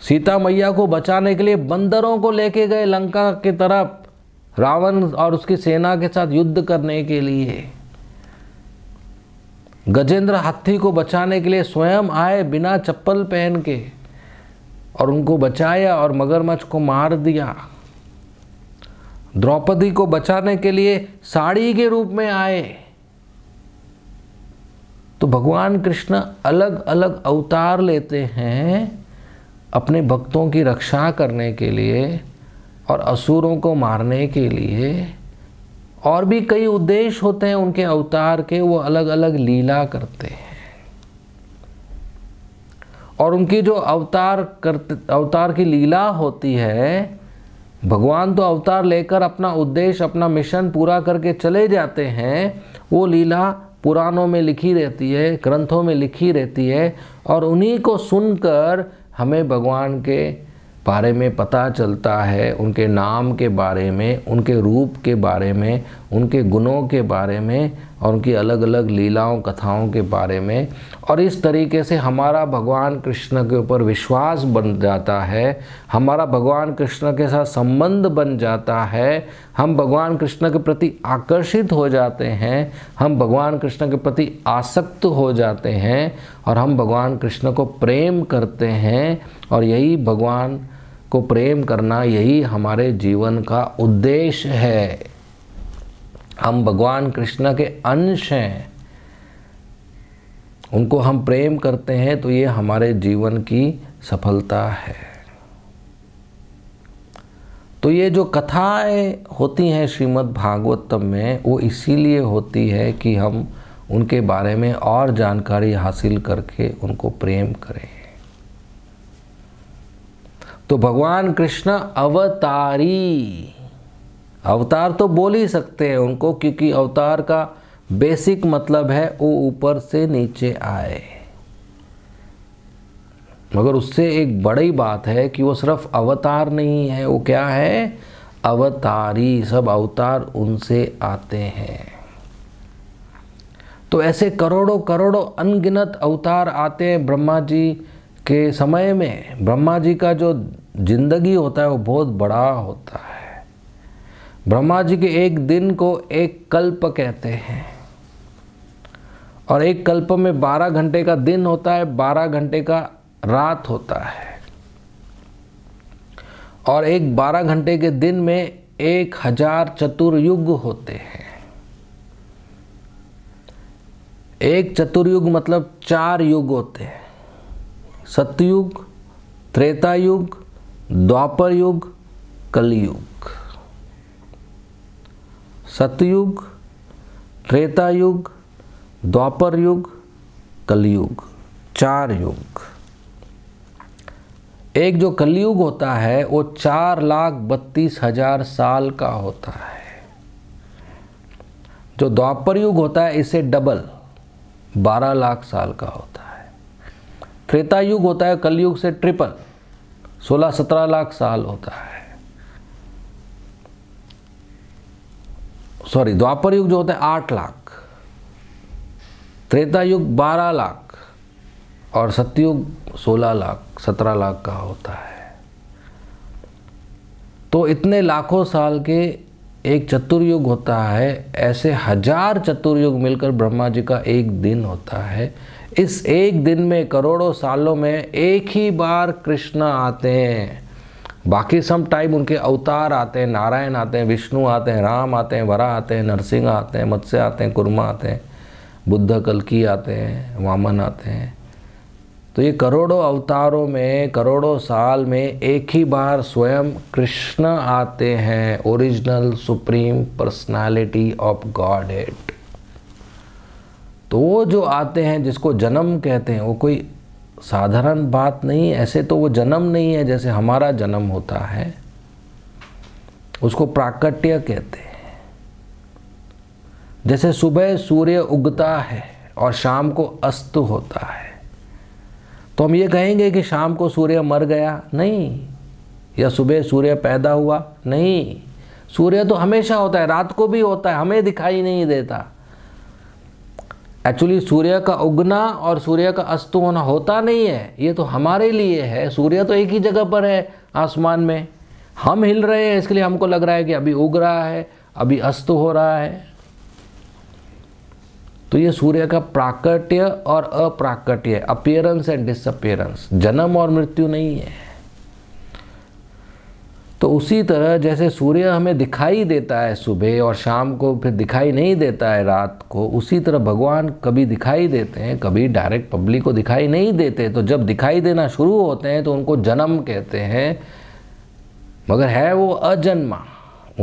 सीता मैया को बचाने के लिए बंदरों को लेके गए लंका की तरफ रावण और उसकी सेना के साथ युद्ध करने के लिए गजेंद्र हाथी को बचाने के लिए स्वयं आए बिना चप्पल पहन के और उनको बचाया और मगरमच्छ को मार दिया द्रौपदी को बचाने के लिए साड़ी के रूप में आए तो भगवान कृष्ण अलग अलग अवतार लेते हैं अपने भक्तों की रक्षा करने के लिए और असुरों को मारने के लिए और भी कई उद्देश्य होते हैं उनके अवतार के वो अलग अलग लीला करते हैं और उनकी जो अवतार करते अवतार की लीला होती है भगवान तो अवतार लेकर अपना उद्देश्य अपना मिशन पूरा करके चले जाते हैं वो लीला पुराणों में लिखी रहती है ग्रंथों में लिखी रहती है और उन्हीं को सुनकर हमें भगवान के बारे में पता चलता है उनके नाम के बारे में उनके रूप के बारे में उनके गुणों के बारे में और उनकी अलग अलग लीलाओं कथाओं के बारे में और इस तरीके से हमारा भगवान कृष्ण के ऊपर विश्वास बन जाता है हमारा भगवान कृष्ण के साथ संबंध बन जाता है हम भगवान कृष्ण के प्रति आकर्षित हो जाते हैं हम भगवान कृष्ण के प्रति आसक्त हो जाते हैं और हम भगवान कृष्ण को प्रेम करते हैं और यही भगवान को प्रेम करना यही हमारे जीवन का उद्देश्य है हम भगवान कृष्ण के अंश हैं उनको हम प्रेम करते हैं तो ये हमारे जीवन की सफलता है तो ये जो कथाएं होती हैं श्रीमद् भागवतम में वो इसीलिए होती है कि हम उनके बारे में और जानकारी हासिल करके उनको प्रेम करें तो भगवान कृष्ण अवतारी अवतार तो बोल ही सकते हैं उनको क्योंकि अवतार का बेसिक मतलब है वो ऊपर से नीचे आए मगर उससे एक बड़ी बात है कि वो सिर्फ अवतार नहीं है वो क्या है अवतारी सब अवतार उनसे आते हैं तो ऐसे करोड़ों करोड़ों अनगिनत अवतार आते हैं ब्रह्मा जी के समय में ब्रह्मा जी का जो जिंदगी होता है वो बहुत बड़ा होता है ब्रह्मा जी के एक दिन को एक कल्प कहते हैं और एक कल्प में बारह घंटे का दिन होता है बारह घंटे का रात होता है और एक बारह घंटे के दिन में एक हजार चतुर्युग होते हैं एक चतुर्युग मतलब चार युग होते हैं सत्ययुग त्रेता युग द्वापर युग कलयुग सतयुग त्रेता युग द्वापर युग कलयुग चार युग एक जो कलयुग होता है वो चार लाख बत्तीस हजार साल का होता है जो द्वापर युग होता है इसे डबल बारह लाख साल का होता है त्रेता युग होता है कलयुग से ट्रिपल सोलह सत्रह लाख साल होता है सॉरी द्वापर युग जो होता है आठ लाख त्रेता युग बारह लाख और सत्ययुग सोलह लाख सत्रह लाख का होता है तो इतने लाखों साल के एक चतुर्युग होता है ऐसे हजार चतुर्युग मिलकर ब्रह्मा जी का एक दिन होता है इस एक दिन में करोड़ों सालों में एक ही बार कृष्णा आते हैं बाकी सब टाइम उनके अवतार आते हैं नारायण आते हैं विष्णु आते हैं राम आते हैं वरा आते हैं नरसिंह आते हैं मत्स्य आते हैं कुर्मा आते हैं बुद्ध कलकी आते हैं वामन आते हैं तो ये करोड़ों अवतारों में करोड़ों साल में एक ही बार स्वयं कृष्ण आते हैं original supreme personality of Godhead तो वो जो आते हैं जिसको जन्म कहते हैं वो कोई साधारण बात नहीं ऐसे तो वो जन्म नहीं है जैसे हमारा जन्म होता है उसको प्राकट्य कहते हैं जैसे सुबह सूर्य उगता है और शाम को अस्त होता है तो हम ये कहेंगे कि शाम को सूर्य मर गया नहीं या सुबह सूर्य पैदा हुआ नहीं सूर्य तो हमेशा होता है रात को भी होता है हमें दिखाई नहीं देता एक्चुअली सूर्य का उगना और सूर्य का अस्त होना होता नहीं है ये तो हमारे लिए है सूर्य तो एक ही जगह पर है आसमान में हम हिल रहे हैं इसके लिए हमको लग रहा है कि अभी उग रहा है अभी अस्त हो रहा है तो ये सूर्य का प्राकट्य और अप्राकट्य अपियरेंस एंड डिसअपियरेंस जन्म और मृत्यु नहीं है तो उसी तरह जैसे सूर्य हमें दिखाई देता है सुबह और शाम को फिर दिखाई नहीं देता है रात को उसी तरह भगवान कभी दिखाई देते हैं कभी डायरेक्ट पब्लिक को दिखाई नहीं देते तो जब दिखाई देना शुरू होते हैं तो उनको जन्म कहते हैं मगर है वो अजन्मा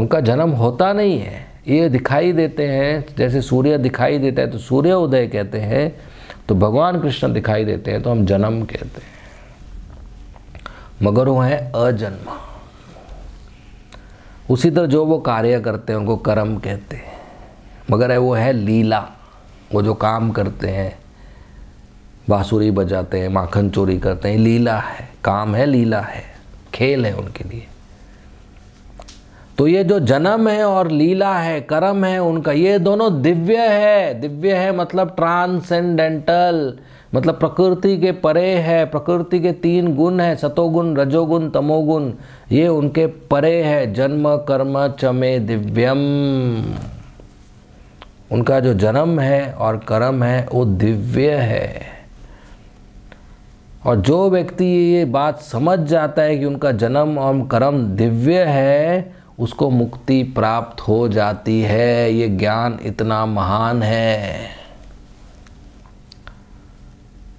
उनका जन्म होता नहीं है ये दिखाई देते हैं जैसे सूर्य दिखाई देता है तो सूर्य उदय कहते हैं तो भगवान कृष्ण दिखाई देते हैं तो हम जन्म कहते हैं मगर वो हैं अजन्मा उसी तरह जो वो कार्य करते हैं उनको कर्म कहते हैं मगर है वो है लीला वो जो काम करते हैं बाँसुरी बजाते हैं माखन चोरी करते हैं लीला है काम है लीला है खेल है उनके लिए तो ये जो जन्म है और लीला है कर्म है उनका ये दोनों दिव्य है दिव्य है मतलब ट्रांसेंडेंटल मतलब प्रकृति के परे है प्रकृति के तीन गुण हैं सतोगुण रजोगुण तमोगुण ये उनके परे है जन्म कर्म चमे दिव्यम उनका जो जन्म है और कर्म है वो दिव्य है और जो व्यक्ति ये बात समझ जाता है कि उनका जन्म और कर्म दिव्य है उसको मुक्ति प्राप्त हो जाती है ये ज्ञान इतना महान है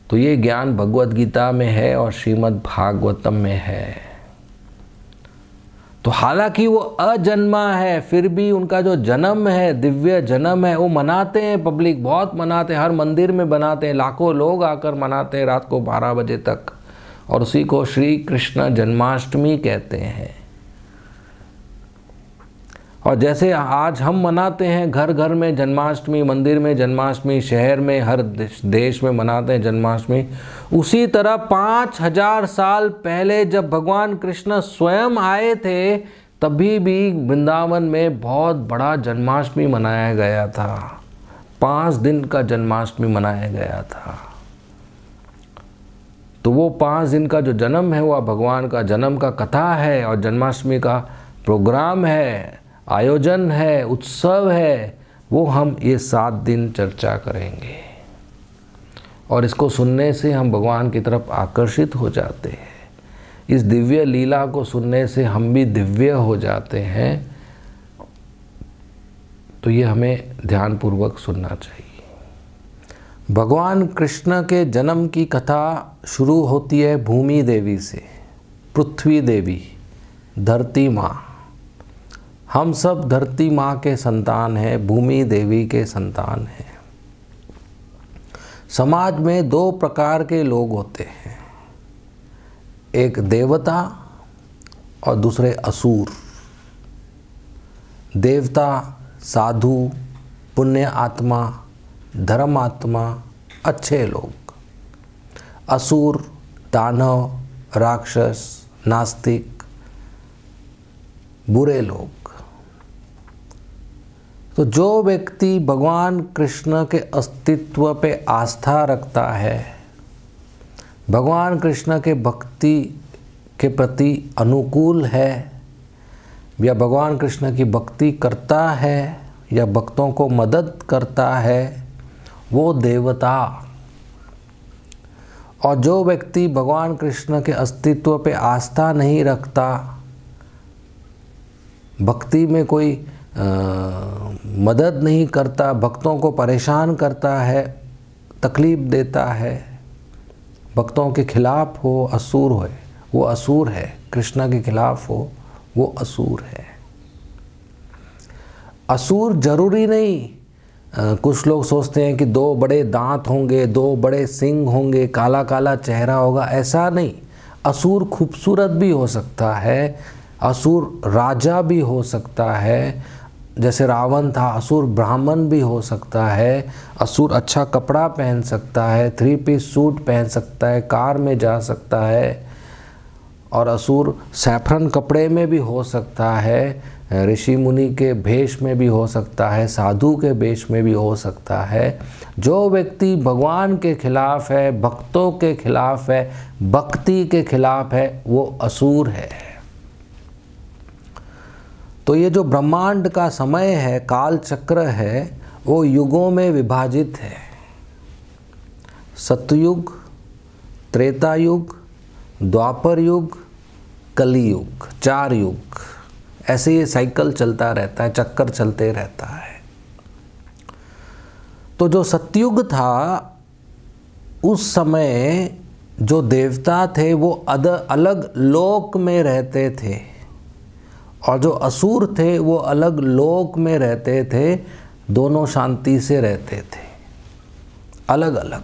तो ये ज्ञान भगवत गीता में है और श्रीमद् भागवतम में है तो हालांकि वो अजन्मा है फिर भी उनका जो जन्म है दिव्य जन्म है वो मनाते हैं पब्लिक बहुत मनाते हैं हर मंदिर में बनाते हैं लाखों लोग आकर मनाते हैं रात को बारह बजे तक और उसी को श्री कृष्ण जन्माष्टमी कहते हैं और जैसे आज हम मनाते हैं घर घर में जन्माष्टमी मंदिर में जन्माष्टमी शहर में हर देश में मनाते हैं जन्माष्टमी उसी तरह पाँच हजार साल पहले जब भगवान कृष्ण स्वयं आए थे तभी भी वृंदावन में बहुत बड़ा जन्माष्टमी मनाया गया था पाँच दिन का जन्माष्टमी मनाया गया था तो वो पाँच दिन का जो जन्म है वह भगवान का जन्म का कथा है और जन्माष्टमी का प्रोग्राम है आयोजन है उत्सव है वो हम ये सात दिन चर्चा करेंगे और इसको सुनने से हम भगवान की तरफ आकर्षित हो जाते हैं इस दिव्य लीला को सुनने से हम भी दिव्य हो जाते हैं तो ये हमें ध्यानपूर्वक सुनना चाहिए भगवान कृष्ण के जन्म की कथा शुरू होती है भूमि देवी से पृथ्वी देवी धरती माँ हम सब धरती माँ के संतान हैं भूमि देवी के संतान हैं समाज में दो प्रकार के लोग होते हैं एक देवता और दूसरे असुर देवता साधु पुण्य आत्मा धर्म आत्मा अच्छे लोग असुर दानव राक्षस नास्तिक बुरे लोग तो जो व्यक्ति भगवान कृष्ण के अस्तित्व पे आस्था रखता है भगवान कृष्ण के भक्ति के प्रति अनुकूल है या भगवान कृष्ण की भक्ति करता है या भक्तों को मदद करता है वो देवता और जो व्यक्ति भगवान कृष्ण के अस्तित्व पे आस्था नहीं रखता भक्ति में कोई मदद नहीं करता भक्तों को परेशान करता है तकलीफ़ देता है भक्तों के खिलाफ हो असूर हो वो असूर है कृष्णा के खिलाफ हो वो असूर है असूर जरूरी नहीं आ, कुछ लोग सोचते हैं कि दो बड़े दांत होंगे दो बड़े सिंग होंगे काला काला चेहरा होगा ऐसा नहीं असूर खूबसूरत भी हो सकता है असुर राजा भी हो सकता है जैसे रावण था असुर ब्राह्मण भी हो सकता है असुर अच्छा कपड़ा पहन सकता है थ्री पीस सूट पहन सकता है कार में जा सकता है और असुर सैफरन कपड़े में भी हो सकता है ऋषि मुनि के भेष में भी हो सकता है साधु के भेष में भी हो सकता है जो व्यक्ति भगवान के खिलाफ है भक्तों के खिलाफ है भक्ति के खिलाफ है वो असुर है तो ये जो ब्रह्मांड का समय है काल चक्र है वो युगों में विभाजित है सतयुग त्रेता युग द्वापर युग कलयुग चार युग ऐसे ये साइकिल चलता रहता है चक्कर चलते रहता है तो जो सतयुग था उस समय जो देवता थे वो अद अलग लोक में रहते थे और जो असुर थे वो अलग लोक में रहते थे दोनों शांति से रहते थे अलग अलग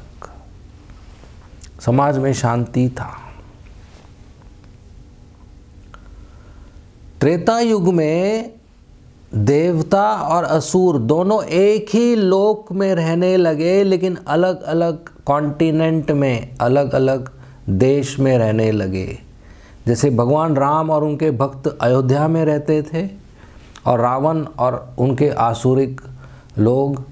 समाज में शांति था त्रेता युग में देवता और असुर दोनों एक ही लोक में रहने लगे लेकिन अलग अलग कॉन्टिनेंट में अलग अलग देश में रहने लगे जैसे भगवान राम और उनके भक्त अयोध्या में रहते थे और रावण और उनके आसुरिक लोग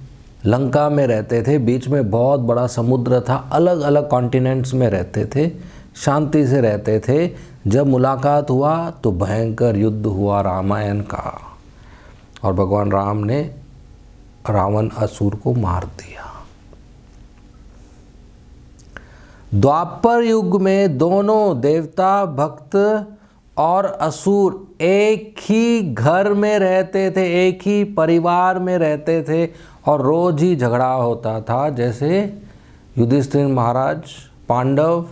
लंका में रहते थे बीच में बहुत बड़ा समुद्र था अलग अलग कॉन्टिनेंट्स में रहते थे शांति से रहते थे जब मुलाकात हुआ तो भयंकर युद्ध हुआ रामायण का और भगवान राम ने रावण असुर को मार दिया द्वापर युग में दोनों देवता भक्त और असुर एक ही घर में रहते थे एक ही परिवार में रहते थे और रोज ही झगड़ा होता था जैसे युधिष्ठिर महाराज पांडव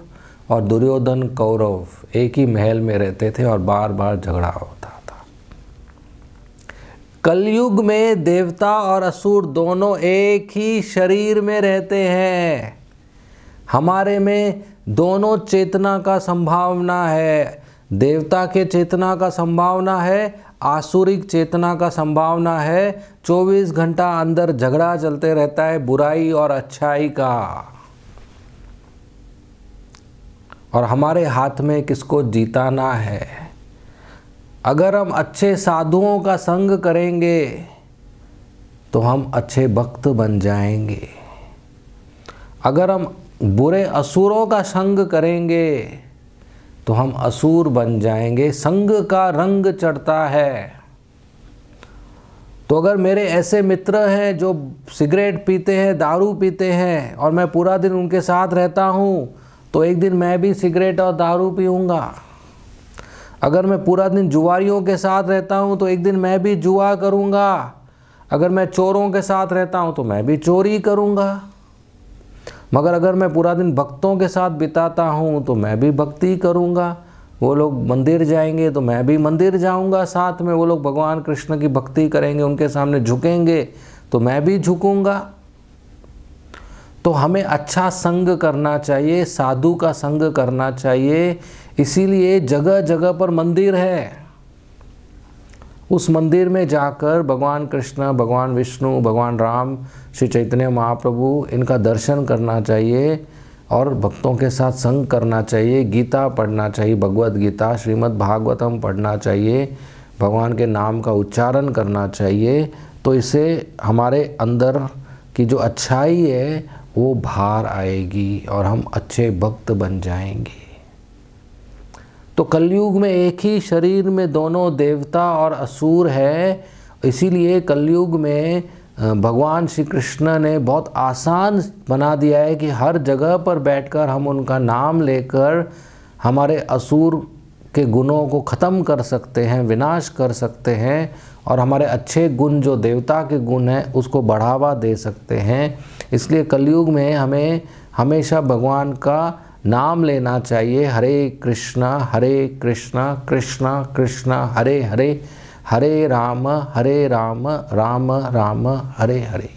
और दुर्योधन कौरव एक ही महल में रहते थे और बार बार झगड़ा होता था कलयुग में देवता और असुर दोनों एक ही शरीर में रहते हैं हमारे में दोनों चेतना का संभावना है देवता के चेतना का संभावना है आसुरिक चेतना का संभावना है 24 घंटा अंदर झगड़ा चलते रहता है बुराई और अच्छाई का और हमारे हाथ में किसको जीताना है अगर हम अच्छे साधुओं का संग करेंगे तो हम अच्छे भक्त बन जाएंगे अगर हम बुरे असुरों का संग करेंगे तो हम असुर बन जाएंगे संग का रंग चढ़ता है तो अगर मेरे ऐसे मित्र हैं जो सिगरेट पीते हैं दारू पीते हैं और मैं पूरा दिन उनके साथ रहता हूँ तो एक दिन मैं भी सिगरेट और दारू पीऊँगा अगर मैं पूरा दिन जुआरियों के साथ रहता हूँ तो एक दिन मैं भी जुआ करूँगा अगर मैं चोरों के साथ रहता हूँ तो मैं भी चोरी करूँगा मगर अगर मैं पूरा दिन भक्तों के साथ बिताता हूँ तो मैं भी भक्ति करूँगा वो लोग मंदिर जाएंगे तो मैं भी मंदिर जाऊँगा साथ में वो लोग भगवान कृष्ण की भक्ति करेंगे उनके सामने झुकेंगे तो मैं भी झुकूँगा तो हमें अच्छा संग करना चाहिए साधु का संग करना चाहिए इसीलिए जगह जगह पर मंदिर है उस मंदिर में जाकर भगवान कृष्ण भगवान विष्णु भगवान राम श्री चैतन्य महाप्रभु इनका दर्शन करना चाहिए और भक्तों के साथ संग करना चाहिए गीता पढ़ना चाहिए भगवत गीता श्रीमद् भागवतम पढ़ना चाहिए भगवान के नाम का उच्चारण करना चाहिए तो इसे हमारे अंदर की जो अच्छाई है वो बाहर आएगी और हम अच्छे भक्त बन जाएंगे तो कलयुग में एक ही शरीर में दोनों देवता और असुर है इसीलिए कलयुग में भगवान श्री कृष्ण ने बहुत आसान बना दिया है कि हर जगह पर बैठकर हम उनका नाम लेकर हमारे असुर के गुणों को ख़त्म कर सकते हैं विनाश कर सकते हैं और हमारे अच्छे गुण जो देवता के गुण हैं उसको बढ़ावा दे सकते हैं इसलिए कलयुग में हमें हमेशा भगवान का नाम लेना चाहिए हरे कृष्णा हरे कृष्णा कृष्णा कृष्णा हरे हरे हरे राम हरे राम राम राम हरे हरे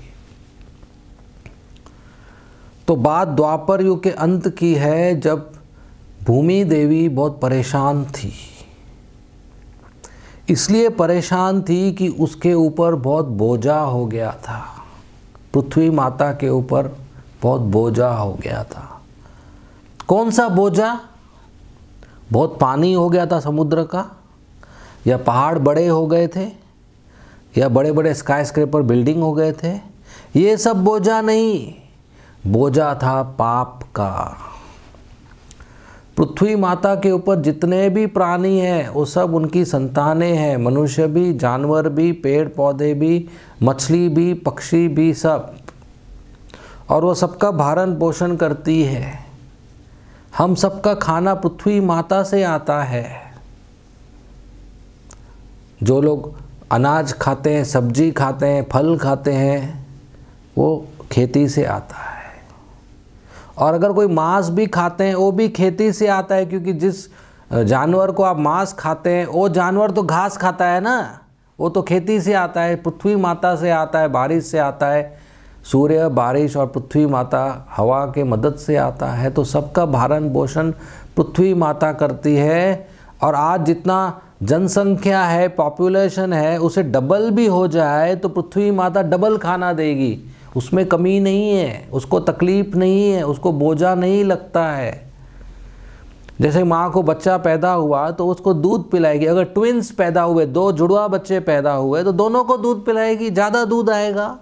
तो बात द्वापर युग के अंत की है जब भूमि देवी बहुत परेशान थी इसलिए परेशान थी कि उसके ऊपर बहुत बोझा हो गया था पृथ्वी माता के ऊपर बहुत बोझा हो गया था कौन सा बोझा बहुत पानी हो गया था समुद्र का या पहाड़ बड़े हो गए थे या बड़े बड़े स्काई स्क्रेपर बिल्डिंग हो गए थे ये सब बोझा नहीं बोझा था पाप का पृथ्वी माता के ऊपर जितने भी प्राणी हैं वो सब उनकी संतानें हैं मनुष्य भी जानवर भी पेड़ पौधे भी मछली भी पक्षी भी सब और वो सबका भारण पोषण करती है हम सबका खाना पृथ्वी माता से आता है जो लोग अनाज खाते हैं सब्जी खाते हैं फल खाते हैं वो खेती से आता है और अगर कोई मांस भी खाते हैं वो भी खेती से आता है क्योंकि जिस जानवर को आप मांस खाते हैं वो जानवर तो घास खाता है ना वो तो खेती से आता है पृथ्वी माता से आता है बारिश से आता है सूर्य बारिश और पृथ्वी माता हवा के मदद से आता है तो सबका भारण पोषण पृथ्वी माता करती है और आज जितना जनसंख्या है पॉपुलेशन है उसे डबल भी हो जाए तो पृथ्वी माता डबल खाना देगी उसमें कमी नहीं है उसको तकलीफ़ नहीं है उसको बोझा नहीं लगता है जैसे माँ को बच्चा पैदा हुआ तो उसको दूध पिलाएगी अगर ट्विंस पैदा हुए दो जुड़वा बच्चे पैदा हुए तो दोनों को दूध पिलाएगी ज़्यादा दूध आएगा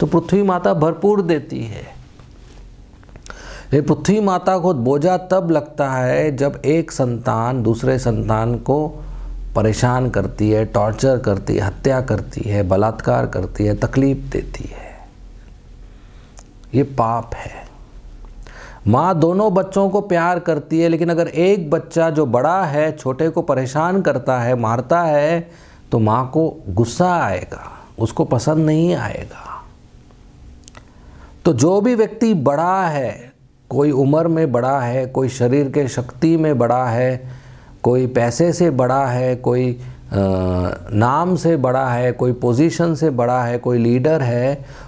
तो पृथ्वी माता भरपूर देती है ये पृथ्वी माता को बोझा तब लगता है जब एक संतान दूसरे संतान को परेशान करती है टॉर्चर करती है हत्या करती है बलात्कार करती है तकलीफ देती है ये पाप है माँ दोनों बच्चों को प्यार करती है लेकिन अगर एक बच्चा जो बड़ा है छोटे को परेशान करता है मारता है तो माँ को गुस्सा आएगा उसको पसंद नहीं आएगा तो जो भी व्यक्ति बड़ा है कोई उम्र में बड़ा है कोई शरीर के शक्ति में बड़ा है कोई पैसे से बड़ा है कोई नाम से बड़ा है कोई पोजीशन से बड़ा है कोई लीडर है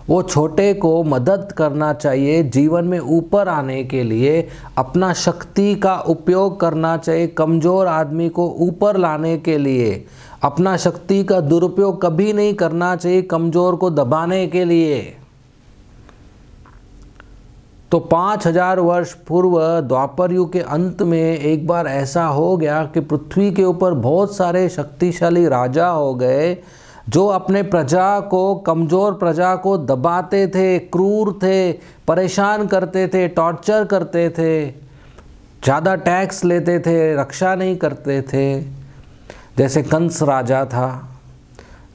वो छोटे को मदद करना चाहिए जीवन में ऊपर आने के लिए अपना शक्ति का उपयोग करना चाहिए कमज़ोर आदमी को ऊपर लाने के लिए अपना शक्ति का दुरुपयोग कभी नहीं करना चाहिए कमज़ोर को दबाने के लिए तो 5000 वर्ष पूर्व द्वापर युग के अंत में एक बार ऐसा हो गया कि पृथ्वी के ऊपर बहुत सारे शक्तिशाली राजा हो गए जो अपने प्रजा को कमज़ोर प्रजा को दबाते थे क्रूर थे परेशान करते थे टॉर्चर करते थे ज़्यादा टैक्स लेते थे रक्षा नहीं करते थे जैसे कंस राजा था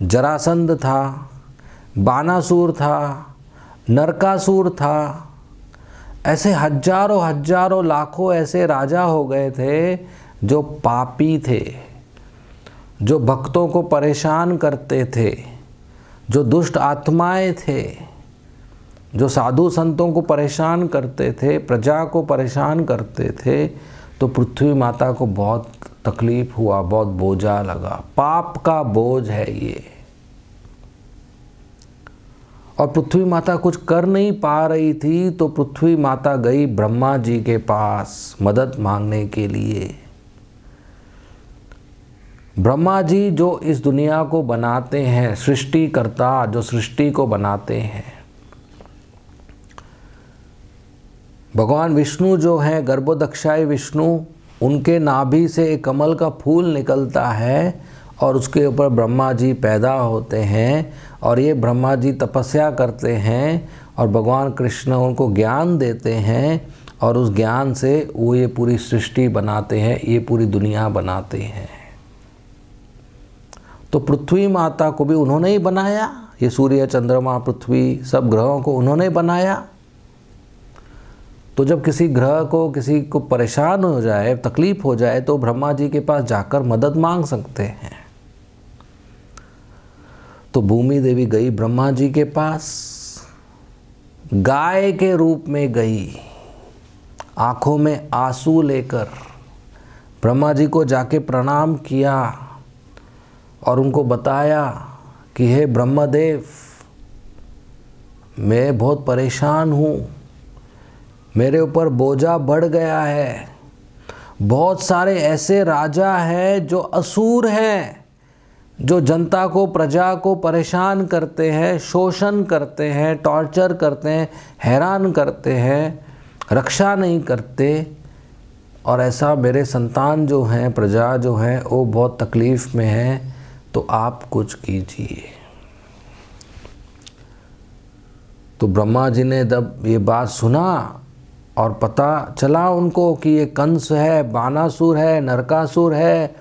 जरासंध था बानासुर था नरकासुर था ऐसे हजारों हजारों लाखों ऐसे राजा हो गए थे जो पापी थे जो भक्तों को परेशान करते थे जो दुष्ट आत्माएं थे जो साधु संतों को परेशान करते थे प्रजा को परेशान करते थे तो पृथ्वी माता को बहुत तकलीफ़ हुआ बहुत बोझा लगा पाप का बोझ है ये और पृथ्वी माता कुछ कर नहीं पा रही थी तो पृथ्वी माता गई ब्रह्मा जी के पास मदद मांगने के लिए ब्रह्मा जी जो इस दुनिया को बनाते हैं सृष्टिकर्ता जो सृष्टि को बनाते हैं भगवान विष्णु जो हैं गर्भोदक्षाय विष्णु उनके नाभि से एक कमल का फूल निकलता है और उसके ऊपर ब्रह्मा जी पैदा होते हैं और ये ब्रह्मा जी तपस्या करते हैं और भगवान कृष्ण उनको ज्ञान देते हैं और उस ज्ञान से वो ये पूरी सृष्टि बनाते हैं ये पूरी दुनिया बनाते हैं तो पृथ्वी माता को भी उन्होंने ही बनाया ये सूर्य चंद्रमा पृथ्वी सब ग्रहों को उन्होंने बनाया तो जब किसी ग्रह को किसी को परेशान हो जाए तकलीफ़ हो जाए तो ब्रह्मा जी के पास जाकर मदद मांग सकते हैं तो भूमि देवी गई ब्रह्मा जी के पास गाय के रूप में गई आंखों में आंसू लेकर ब्रह्मा जी को जाके प्रणाम किया और उनको बताया कि हे ब्रह्मदेव मैं बहुत परेशान हूँ मेरे ऊपर बोझा बढ़ गया है बहुत सारे ऐसे राजा हैं जो असूर हैं जो जनता को प्रजा को परेशान करते हैं शोषण करते हैं टॉर्चर करते हैं हैरान करते हैं रक्षा नहीं करते और ऐसा मेरे संतान जो हैं प्रजा जो हैं वो बहुत तकलीफ़ में हैं तो आप कुछ कीजिए तो ब्रह्मा जी ने जब ये बात सुना और पता चला उनको कि ये कंस है बानासुर है नरकासुर है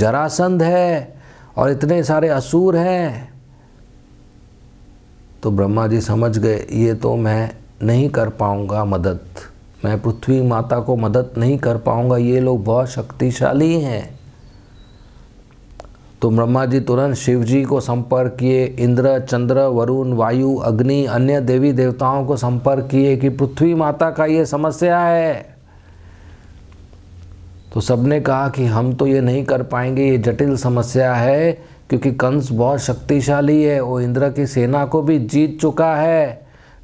जरासंध है और इतने सारे असूर हैं तो ब्रह्मा जी समझ गए ये तो मैं नहीं कर पाऊँगा मदद मैं पृथ्वी माता को मदद नहीं कर पाऊँगा ये लोग बहुत शक्तिशाली हैं तो ब्रह्मा जी तुरंत शिव जी को संपर्क किए इंद्र चंद्र वरुण वायु अग्नि अन्य देवी देवताओं को संपर्क किए कि पृथ्वी माता का ये समस्या है तो सबने कहा कि हम तो ये नहीं कर पाएंगे ये जटिल समस्या है क्योंकि कंस बहुत शक्तिशाली है वो इंद्र की सेना को भी जीत चुका है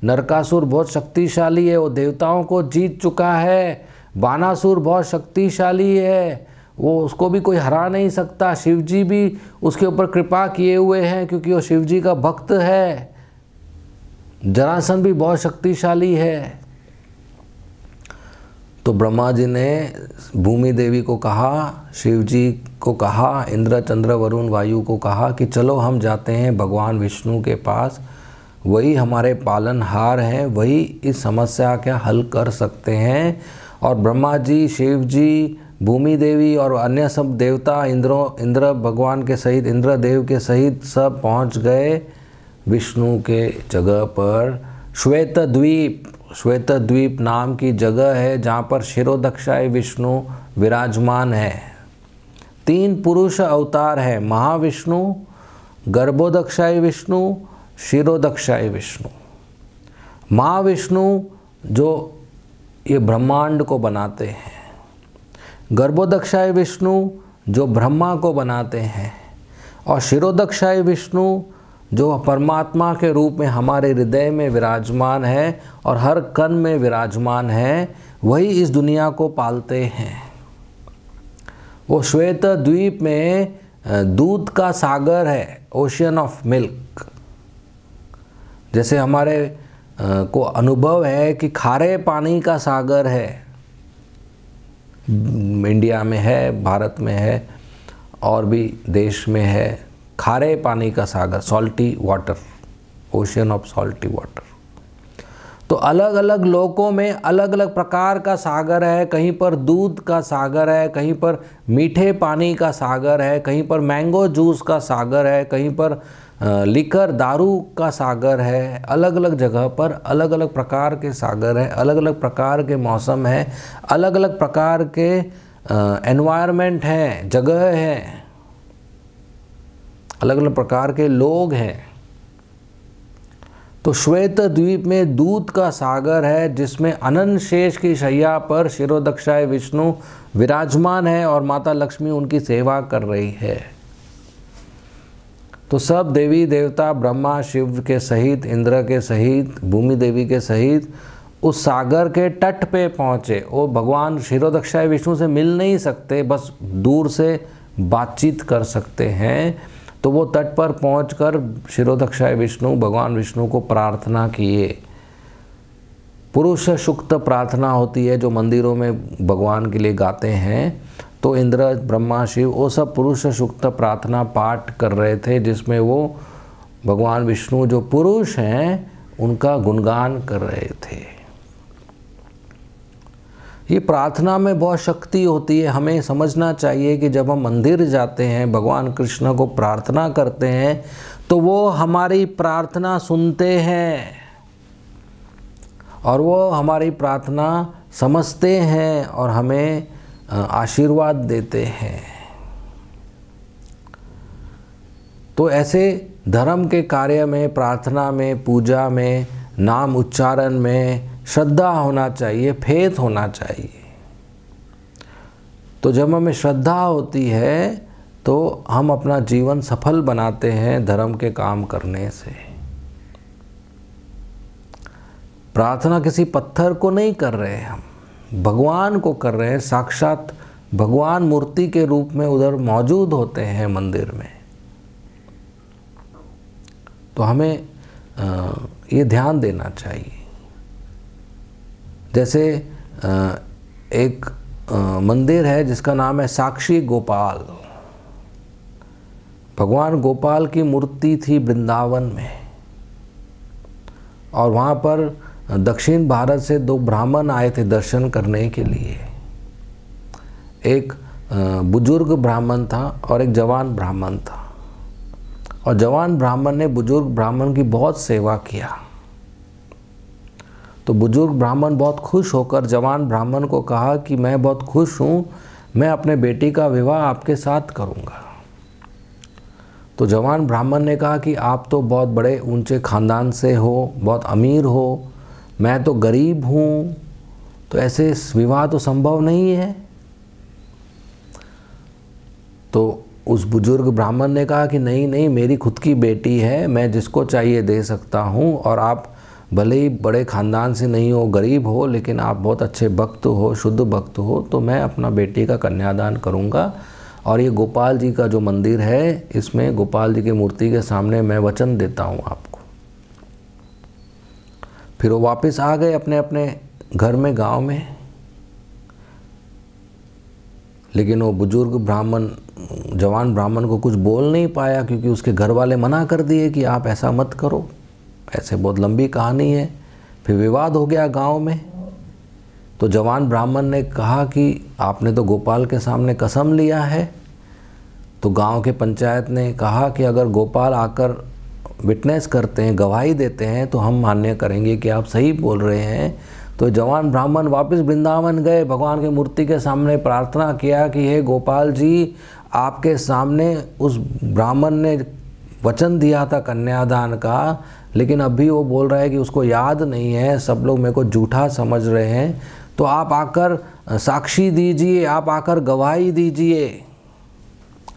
नरकासुर बहुत शक्तिशाली है वो देवताओं को जीत चुका है बानासुर बहुत शक्तिशाली है वो उसको भी कोई हरा नहीं सकता शिव जी भी उसके ऊपर कृपा किए हुए हैं क्योंकि वो शिव जी का भक्त है जरासन भी बहुत शक्तिशाली है तो ब्रह्मा जी ने भूमि देवी को कहा शिव जी को कहा इंद्र चंद्र वरुण वायु को कहा कि चलो हम जाते हैं भगवान विष्णु के पास वही हमारे पालनहार हैं वही इस समस्या का हल कर सकते हैं और ब्रह्मा जी शिव जी भूमि देवी और अन्य सब देवता इंद्रों इंद्र भगवान के सहित इंद्र देव के सहित सब पहुंच गए विष्णु के जगह पर श्वेत द्वीप श्वेत द्वीप नाम की जगह है जहाँ पर शिरोदक्षाय विष्णु विराजमान है तीन पुरुष अवतार हैं महाविष्णु गर्भोदक्षाय विष्णु शिरोदक्षाय विष्णु महाविष्णु जो ये ब्रह्मांड को बनाते हैं गर्भोदक्षाय विष्णु जो ब्रह्मा को बनाते हैं और शिरोदक्षाय विष्णु जो परमात्मा के रूप में हमारे हृदय में विराजमान है और हर कण में विराजमान है वही इस दुनिया को पालते हैं वो श्वेत द्वीप में दूध का सागर है ओशियन ऑफ मिल्क जैसे हमारे को अनुभव है कि खारे पानी का सागर है इंडिया में है भारत में है और भी देश में है खारे पानी का सागर salty water ocean of salty water तो अलग अलग लोकों में अलग अलग प्रकार का सागर है कहीं पर दूध का सागर है कहीं पर मीठे पानी का सागर है कहीं पर मैंगो जूस का सागर है कहीं पर लिकर दारू का सागर है अलग अलग जगह पर अलग अलग प्रकार के सागर हैं अलग अलग प्रकार के मौसम हैं अलग अलग प्रकार के एनवायरनमेंट हैं जगह हैं अलग अलग प्रकार के लोग हैं तो श्वेत द्वीप में दूत का सागर है जिसमें अनंत शेष की शैया पर शिरोदक्षाय विष्णु विराजमान है और माता लक्ष्मी उनकी सेवा कर रही है तो सब देवी देवता ब्रह्मा शिव के सहित इंद्र के सहित भूमि देवी के सहित उस सागर के तट पे पहुँचे वो भगवान शिरोदक्षाय विष्णु से मिल नहीं सकते बस दूर से बातचीत कर सकते हैं तो वो तट पर पहुँच कर शिरोदक्षाय विष्णु भगवान विष्णु को प्रार्थना किए पुरुष सुक्त प्रार्थना होती है जो मंदिरों में भगवान के लिए गाते हैं तो इंद्र ब्रह्मा शिव वो सब पुरुष सुक्त प्रार्थना पाठ कर रहे थे जिसमें वो भगवान विष्णु जो पुरुष हैं उनका गुणगान कर रहे थे ये प्रार्थना में बहुत शक्ति होती है हमें समझना चाहिए कि जब हम मंदिर जाते हैं भगवान कृष्ण को प्रार्थना करते हैं तो वो हमारी प्रार्थना सुनते हैं और वो हमारी प्रार्थना समझते हैं और हमें आशीर्वाद देते हैं तो ऐसे धर्म के कार्य में प्रार्थना में पूजा में नाम उच्चारण में श्रद्धा होना चाहिए फेथ होना चाहिए तो जब हमें श्रद्धा होती है तो हम अपना जीवन सफल बनाते हैं धर्म के काम करने से प्रार्थना किसी पत्थर को नहीं कर रहे हैं हम भगवान को कर रहे हैं साक्षात भगवान मूर्ति के रूप में उधर मौजूद होते हैं मंदिर में तो हमें ये ध्यान देना चाहिए जैसे एक मंदिर है जिसका नाम है साक्षी गोपाल भगवान गोपाल की मूर्ति थी वृंदावन में और वहाँ पर दक्षिण भारत से दो ब्राह्मण आए थे दर्शन करने के लिए एक बुजुर्ग ब्राह्मण था और एक जवान ब्राह्मण था और जवान ब्राह्मण ने बुजुर्ग ब्राह्मण की बहुत सेवा किया तो बुजुर्ग ब्राह्मण बहुत खुश होकर जवान ब्राह्मण को कहा कि मैं बहुत खुश हूँ मैं अपने बेटी का विवाह आपके साथ करूँगा तो जवान ब्राह्मण ने कहा कि आप तो बहुत बड़े ऊंचे खानदान से हो बहुत अमीर हो मैं तो गरीब हूँ तो ऐसे विवाह तो संभव नहीं है तो उस बुजुर्ग ब्राह्मण ने कहा कि नहीं नहीं मेरी खुद की बेटी है मैं जिसको चाहिए दे सकता हूँ और आप भले ही बड़े ख़ानदान से नहीं हो गरीब हो लेकिन आप बहुत अच्छे भक्त हो शुद्ध भक्त हो तो मैं अपना बेटी का कन्यादान करूँगा और ये गोपाल जी का जो मंदिर है इसमें गोपाल जी की मूर्ति के सामने मैं वचन देता हूँ आपको फिर वो वापस आ गए अपने अपने घर में गांव में लेकिन वो बुजुर्ग ब्राह्मण जवान ब्राह्मण को कुछ बोल नहीं पाया क्योंकि उसके घर वाले मना कर दिए कि आप ऐसा मत करो ऐसे बहुत लंबी कहानी है फिर विवाद हो गया गांव में तो जवान ब्राह्मण ने कहा कि आपने तो गोपाल के सामने कसम लिया है तो गांव के पंचायत ने कहा कि अगर गोपाल आकर विटनेस करते हैं गवाही देते हैं तो हम मान्य करेंगे कि आप सही बोल रहे हैं तो जवान ब्राह्मण वापस वृंदावन गए भगवान की मूर्ति के सामने प्रार्थना किया कि हे गोपाल जी आपके सामने उस ब्राह्मण ने वचन दिया था कन्यादान का लेकिन अभी वो बोल रहा है कि उसको याद नहीं है सब लोग मेरे को झूठा समझ रहे हैं तो आप आकर साक्षी दीजिए आप आकर गवाही दीजिए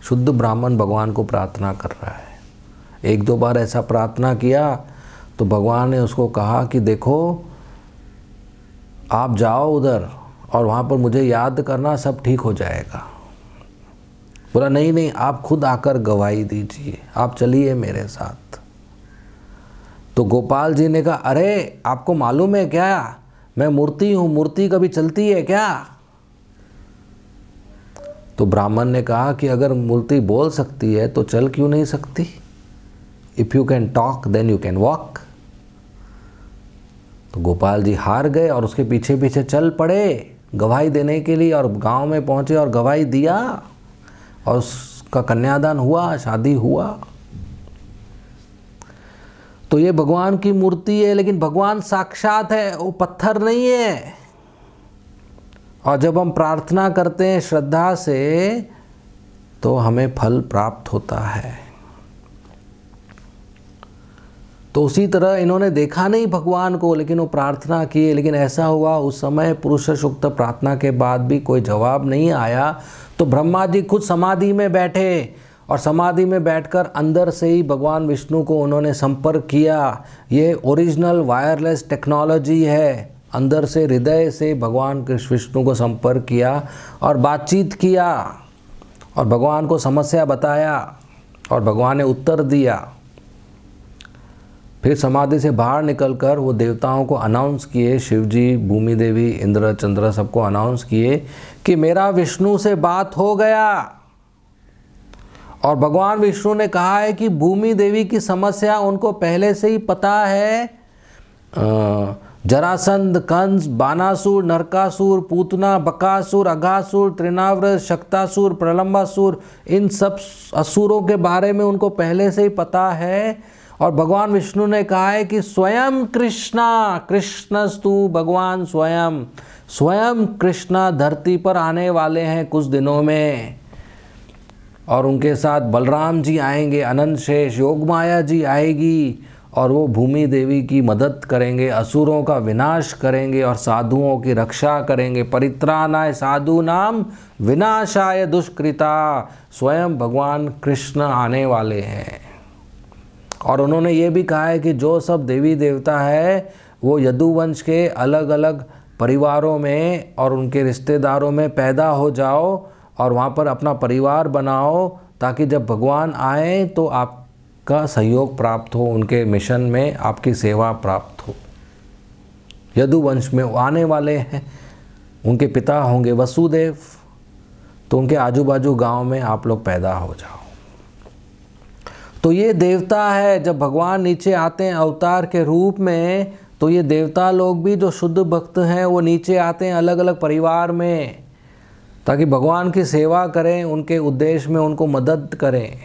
शुद्ध ब्राह्मण भगवान को प्रार्थना कर रहा है एक दो बार ऐसा प्रार्थना किया तो भगवान ने उसको कहा कि देखो आप जाओ उधर और वहाँ पर मुझे याद करना सब ठीक हो जाएगा बोला नहीं नहीं आप खुद आकर गवाही दीजिए आप चलिए मेरे साथ तो गोपाल जी ने कहा अरे आपको मालूम है क्या मैं मूर्ति हूँ मूर्ति कभी चलती है क्या तो ब्राह्मण ने कहा कि अगर मूर्ति बोल सकती है तो चल क्यों नहीं सकती if you can talk then you can walk तो गोपाल जी हार गए और उसके पीछे पीछे चल पड़े गवाही देने के लिए और गांव में पहुंचे और गवाही दिया और उसका कन्यादान हुआ शादी हुआ तो ये भगवान की मूर्ति है लेकिन भगवान साक्षात है वो पत्थर नहीं है और जब हम प्रार्थना करते हैं श्रद्धा से तो हमें फल प्राप्त होता है तो उसी तरह इन्होंने देखा नहीं भगवान को लेकिन वो प्रार्थना किए लेकिन ऐसा हुआ उस समय पुरुष सुक्त प्रार्थना के बाद भी कोई जवाब नहीं आया तो ब्रह्मा जी खुद समाधि में बैठे और समाधि में बैठकर अंदर से ही भगवान विष्णु को उन्होंने संपर्क किया ये ओरिजिनल वायरलेस टेक्नोलॉजी है अंदर से हृदय से भगवान कृष्ण विष्णु को संपर्क किया और बातचीत किया और भगवान को समस्या बताया और भगवान ने उत्तर दिया फिर समाधि से बाहर निकलकर वो देवताओं को अनाउंस किए शिवजी भूमि देवी इंद्र चंद्र सबको अनाउंस किए कि मेरा विष्णु से बात हो गया और भगवान विष्णु ने कहा है कि भूमि देवी की समस्या उनको पहले से ही पता है जरासंध कंस बानासुर नरकासुर पूतना बकासुर अघासुर त्रिनाव्र शक्तासुर प्रलंबासुर इन सब असुरों के बारे में उनको पहले से ही पता है और भगवान विष्णु ने कहा है कि स्वयं कृष्णा कृष्णस्तु भगवान स्वयं स्वयं कृष्णा धरती पर आने वाले हैं कुछ दिनों में और उनके साथ बलराम जी आएंगे अनंत शेष योग माया जी आएगी और वो भूमि देवी की मदद करेंगे असुरों का विनाश करेंगे और साधुओं की रक्षा करेंगे परित्राणाय साधु नाम विनाशाय दुष्कृता स्वयं भगवान कृष्ण आने वाले हैं और उन्होंने ये भी कहा है कि जो सब देवी देवता है वो यदुवंश के अलग अलग परिवारों में और उनके रिश्तेदारों में पैदा हो जाओ और वहाँ पर अपना परिवार बनाओ ताकि जब भगवान आए तो आपका सहयोग प्राप्त हो उनके मिशन में आपकी सेवा प्राप्त हो यदुवंश में आने वाले हैं उनके पिता होंगे वसुदेव तो उनके आजू बाजू गाँव में आप लोग पैदा हो जाओ तो ये देवता है जब भगवान नीचे आते हैं अवतार के रूप में तो ये देवता लोग भी जो शुद्ध भक्त हैं वो नीचे आते हैं अलग अलग परिवार में ताकि भगवान की सेवा करें उनके उद्देश्य में उनको मदद करें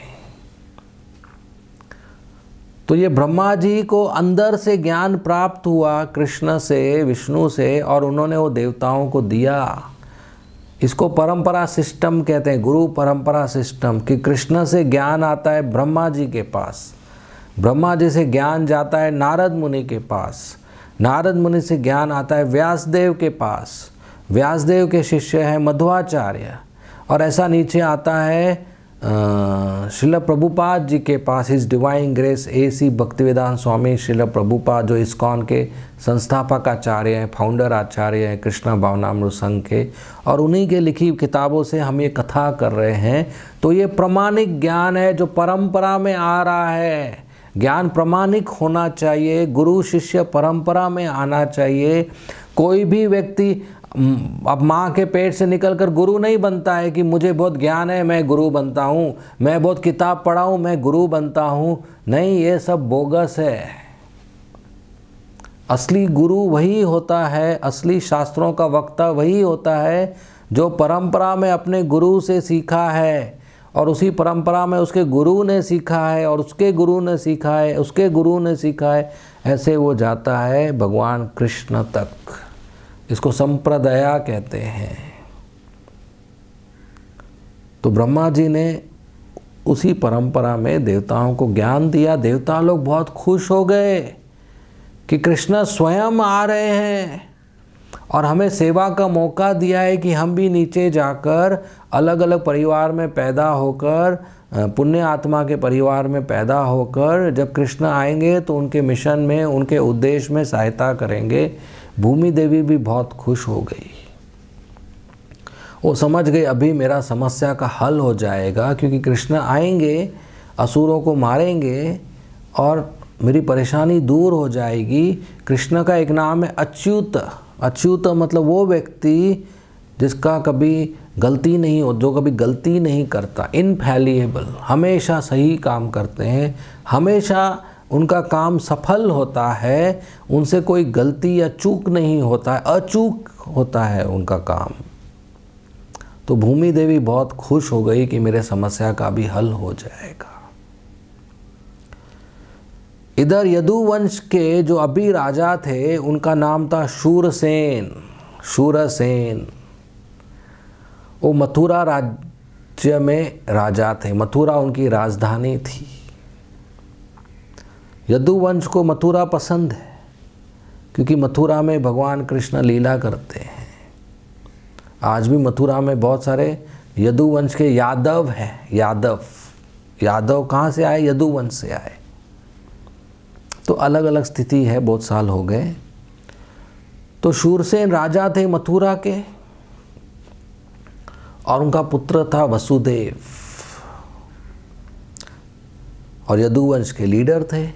तो ये ब्रह्मा जी को अंदर से ज्ञान प्राप्त हुआ कृष्ण से विष्णु से और उन्होंने वो देवताओं को दिया इसको परंपरा सिस्टम कहते हैं गुरु परंपरा सिस्टम कि कृष्ण से ज्ञान आता है ब्रह्मा जी के पास ब्रह्मा जी से ज्ञान जाता है नारद मुनि के पास नारद मुनि से ज्ञान आता है व्यासदेव के पास व्यासदेव के शिष्य हैं मध्वाचार्य और ऐसा नीचे आता है शिल प्रभुपाद जी के पास इस डिवाइन ग्रेस ए सी भक्तिवेदांत स्वामी शिल प्रभुपाद जो इस्कॉन के संस्थापक आचार्य हैं फाउंडर आचार्य हैं कृष्णा भावनामृत संघ के और उन्हीं के लिखी किताबों से हम ये कथा कर रहे हैं तो ये प्रमाणिक ज्ञान है जो परंपरा में आ रहा है ज्ञान प्रमाणिक होना चाहिए गुरु शिष्य परंपरा में आना चाहिए कोई भी व्यक्ति अब माँ के पेट से निकलकर गुरु नहीं बनता है कि मुझे बहुत ज्ञान है मैं गुरु बनता हूँ मैं बहुत किताब पढ़ा हूँ मैं गुरु बनता हूँ नहीं ये सब बोगस है असली गुरु वही होता है असली शास्त्रों का वक्ता वही होता है जो परंपरा में अपने गुरु से सीखा है और उसी परंपरा में उसके गुरु ने सीखा है और उसके गुरु ने सीखा है उसके गुरु ने सीखा है ऐसे वो जाता है भगवान कृष्ण तक इसको संप्रदया कहते हैं तो ब्रह्मा जी ने उसी परंपरा में देवताओं को ज्ञान दिया देवता लोग बहुत खुश हो गए कि कृष्णा स्वयं आ रहे हैं और हमें सेवा का मौका दिया है कि हम भी नीचे जाकर अलग अलग परिवार में पैदा होकर पुण्य आत्मा के परिवार में पैदा होकर जब कृष्ण आएंगे तो उनके मिशन में उनके उद्देश्य में सहायता करेंगे भूमि देवी भी बहुत खुश हो गई वो समझ गई अभी मेरा समस्या का हल हो जाएगा क्योंकि कृष्ण आएंगे असुरों को मारेंगे और मेरी परेशानी दूर हो जाएगी कृष्ण का एक नाम है अच्युत अच्युत मतलब वो व्यक्ति जिसका कभी गलती नहीं हो जो कभी गलती नहीं करता इनफैलिएबल हमेशा सही काम करते हैं हमेशा उनका काम सफल होता है उनसे कोई गलती या चूक नहीं होता है अचूक होता है उनका काम तो भूमि देवी बहुत खुश हो गई कि मेरे समस्या का भी हल हो जाएगा इधर यदुवंश के जो अभी राजा थे उनका नाम था शूरसेन शूरसेन वो मथुरा राज्य में राजा थे मथुरा उनकी राजधानी थी यदुवंश को मथुरा पसंद है क्योंकि मथुरा में भगवान कृष्ण लीला करते हैं आज भी मथुरा में बहुत सारे यदुवंश के यादव हैं यादव यादव कहाँ से आए यदुवंश से आए तो अलग अलग स्थिति है बहुत साल हो गए तो शूरसेन राजा थे मथुरा के और उनका पुत्र था वसुदेव और यदुवंश के लीडर थे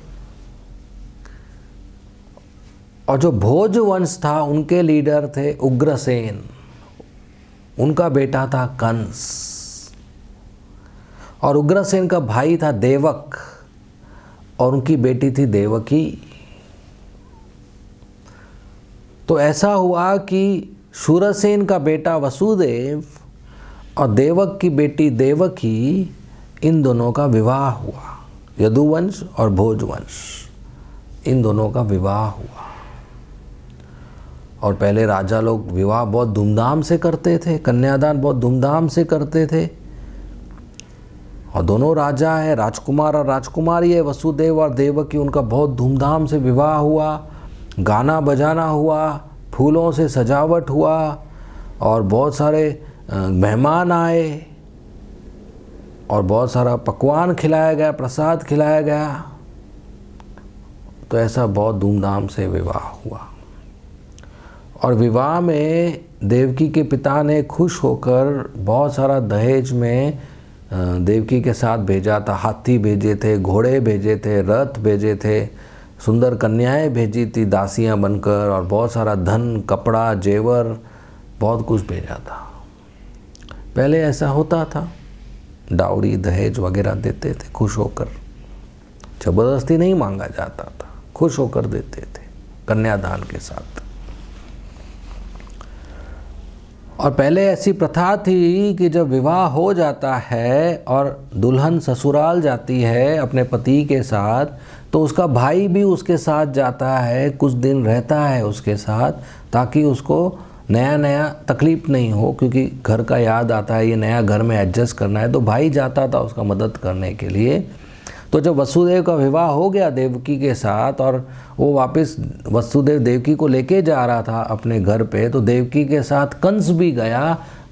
और जो भोज वंश था उनके लीडर थे उग्रसेन उनका बेटा था कंस और उग्रसेन का भाई था देवक और उनकी बेटी थी देवकी तो ऐसा हुआ कि सूरसेन का बेटा वसुदेव और देवक की बेटी देवकी इन दोनों का विवाह हुआ यदुवंश और भोजवंश इन दोनों का विवाह हुआ और पहले राजा लोग विवाह बहुत धूमधाम से करते थे कन्यादान बहुत धूमधाम से करते थे और दोनों राजा है राजकुमार और राजकुमारी है वसुदेव और देवकी उनका बहुत धूमधाम से विवाह हुआ गाना बजाना हुआ फूलों से सजावट हुआ और बहुत सारे मेहमान आए और बहुत सारा पकवान खिलाया गया प्रसाद खिलाया गया तो ऐसा बहुत धूमधाम से विवाह हुआ और विवाह में देवकी के पिता ने खुश होकर बहुत सारा दहेज में देवकी के साथ भेजा था हाथी भेजे थे घोड़े भेजे थे रथ भेजे थे सुंदर कन्याएं भेजी थी दासियां बनकर और बहुत सारा धन कपड़ा जेवर बहुत कुछ भेजा था पहले ऐसा होता था डावरी दहेज वगैरह देते थे खुश होकर ज़बरदस्ती नहीं मांगा जाता था खुश होकर देते थे कन्यादान के साथ और पहले ऐसी प्रथा थी कि जब विवाह हो जाता है और दुल्हन ससुराल जाती है अपने पति के साथ तो उसका भाई भी उसके साथ जाता है कुछ दिन रहता है उसके साथ ताकि उसको नया नया तकलीफ़ नहीं हो क्योंकि घर का याद आता है ये नया घर में एडजस्ट करना है तो भाई जाता था उसका मदद करने के लिए तो जब वसुदेव का विवाह हो गया देवकी के साथ और वो वापस वसुदेव देवकी को लेके जा रहा था अपने घर पे तो देवकी के साथ कंस भी गया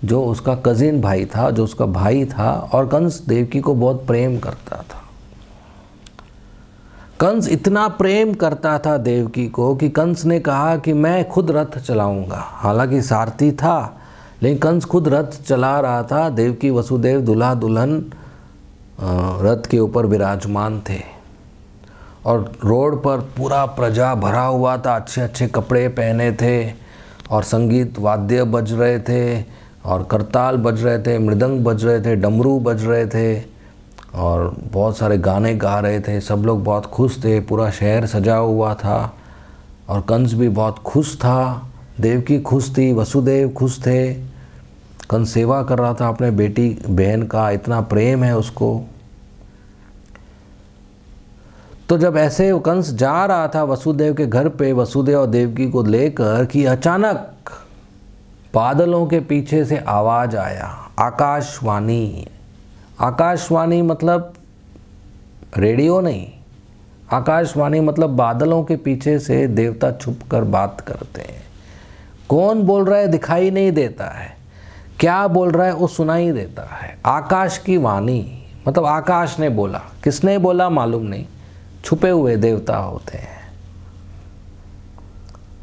जो उसका कज़िन भाई था जो उसका भाई था और कंस देवकी को बहुत प्रेम करता था कंस इतना प्रेम करता था देवकी को कि कंस ने कहा कि मैं खुद रथ चलाऊंगा हालांकि सारथी था लेकिन कंस खुद रथ चला रहा था देवकी वसुदेव दुल्हा दुल्हन रथ के ऊपर विराजमान थे और रोड पर पूरा प्रजा भरा हुआ था अच्छे अच्छे कपड़े पहने थे और संगीत वाद्य बज रहे थे और करताल बज रहे थे मृदंग बज रहे थे डमरू बज रहे थे और बहुत सारे गाने गा रहे थे सब लोग बहुत खुश थे पूरा शहर सजा हुआ था और कंस भी बहुत खुश था देवकी खुश थी वसुदेव खुश थे कन सेवा कर रहा था अपने बेटी बहन का इतना प्रेम है उसको तो जब ऐसे कंस जा रहा था वसुदेव के घर पे वसुदेव और देवकी को लेकर कि अचानक बादलों के पीछे से आवाज़ आया आकाशवाणी आकाशवाणी मतलब रेडियो नहीं आकाशवाणी मतलब बादलों के पीछे से देवता छुप कर बात करते हैं कौन बोल रहा है दिखाई नहीं देता है क्या बोल रहा है वो सुनाई देता है आकाश की वाणी मतलब आकाश ने बोला किसने बोला मालूम नहीं छुपे हुए देवता होते हैं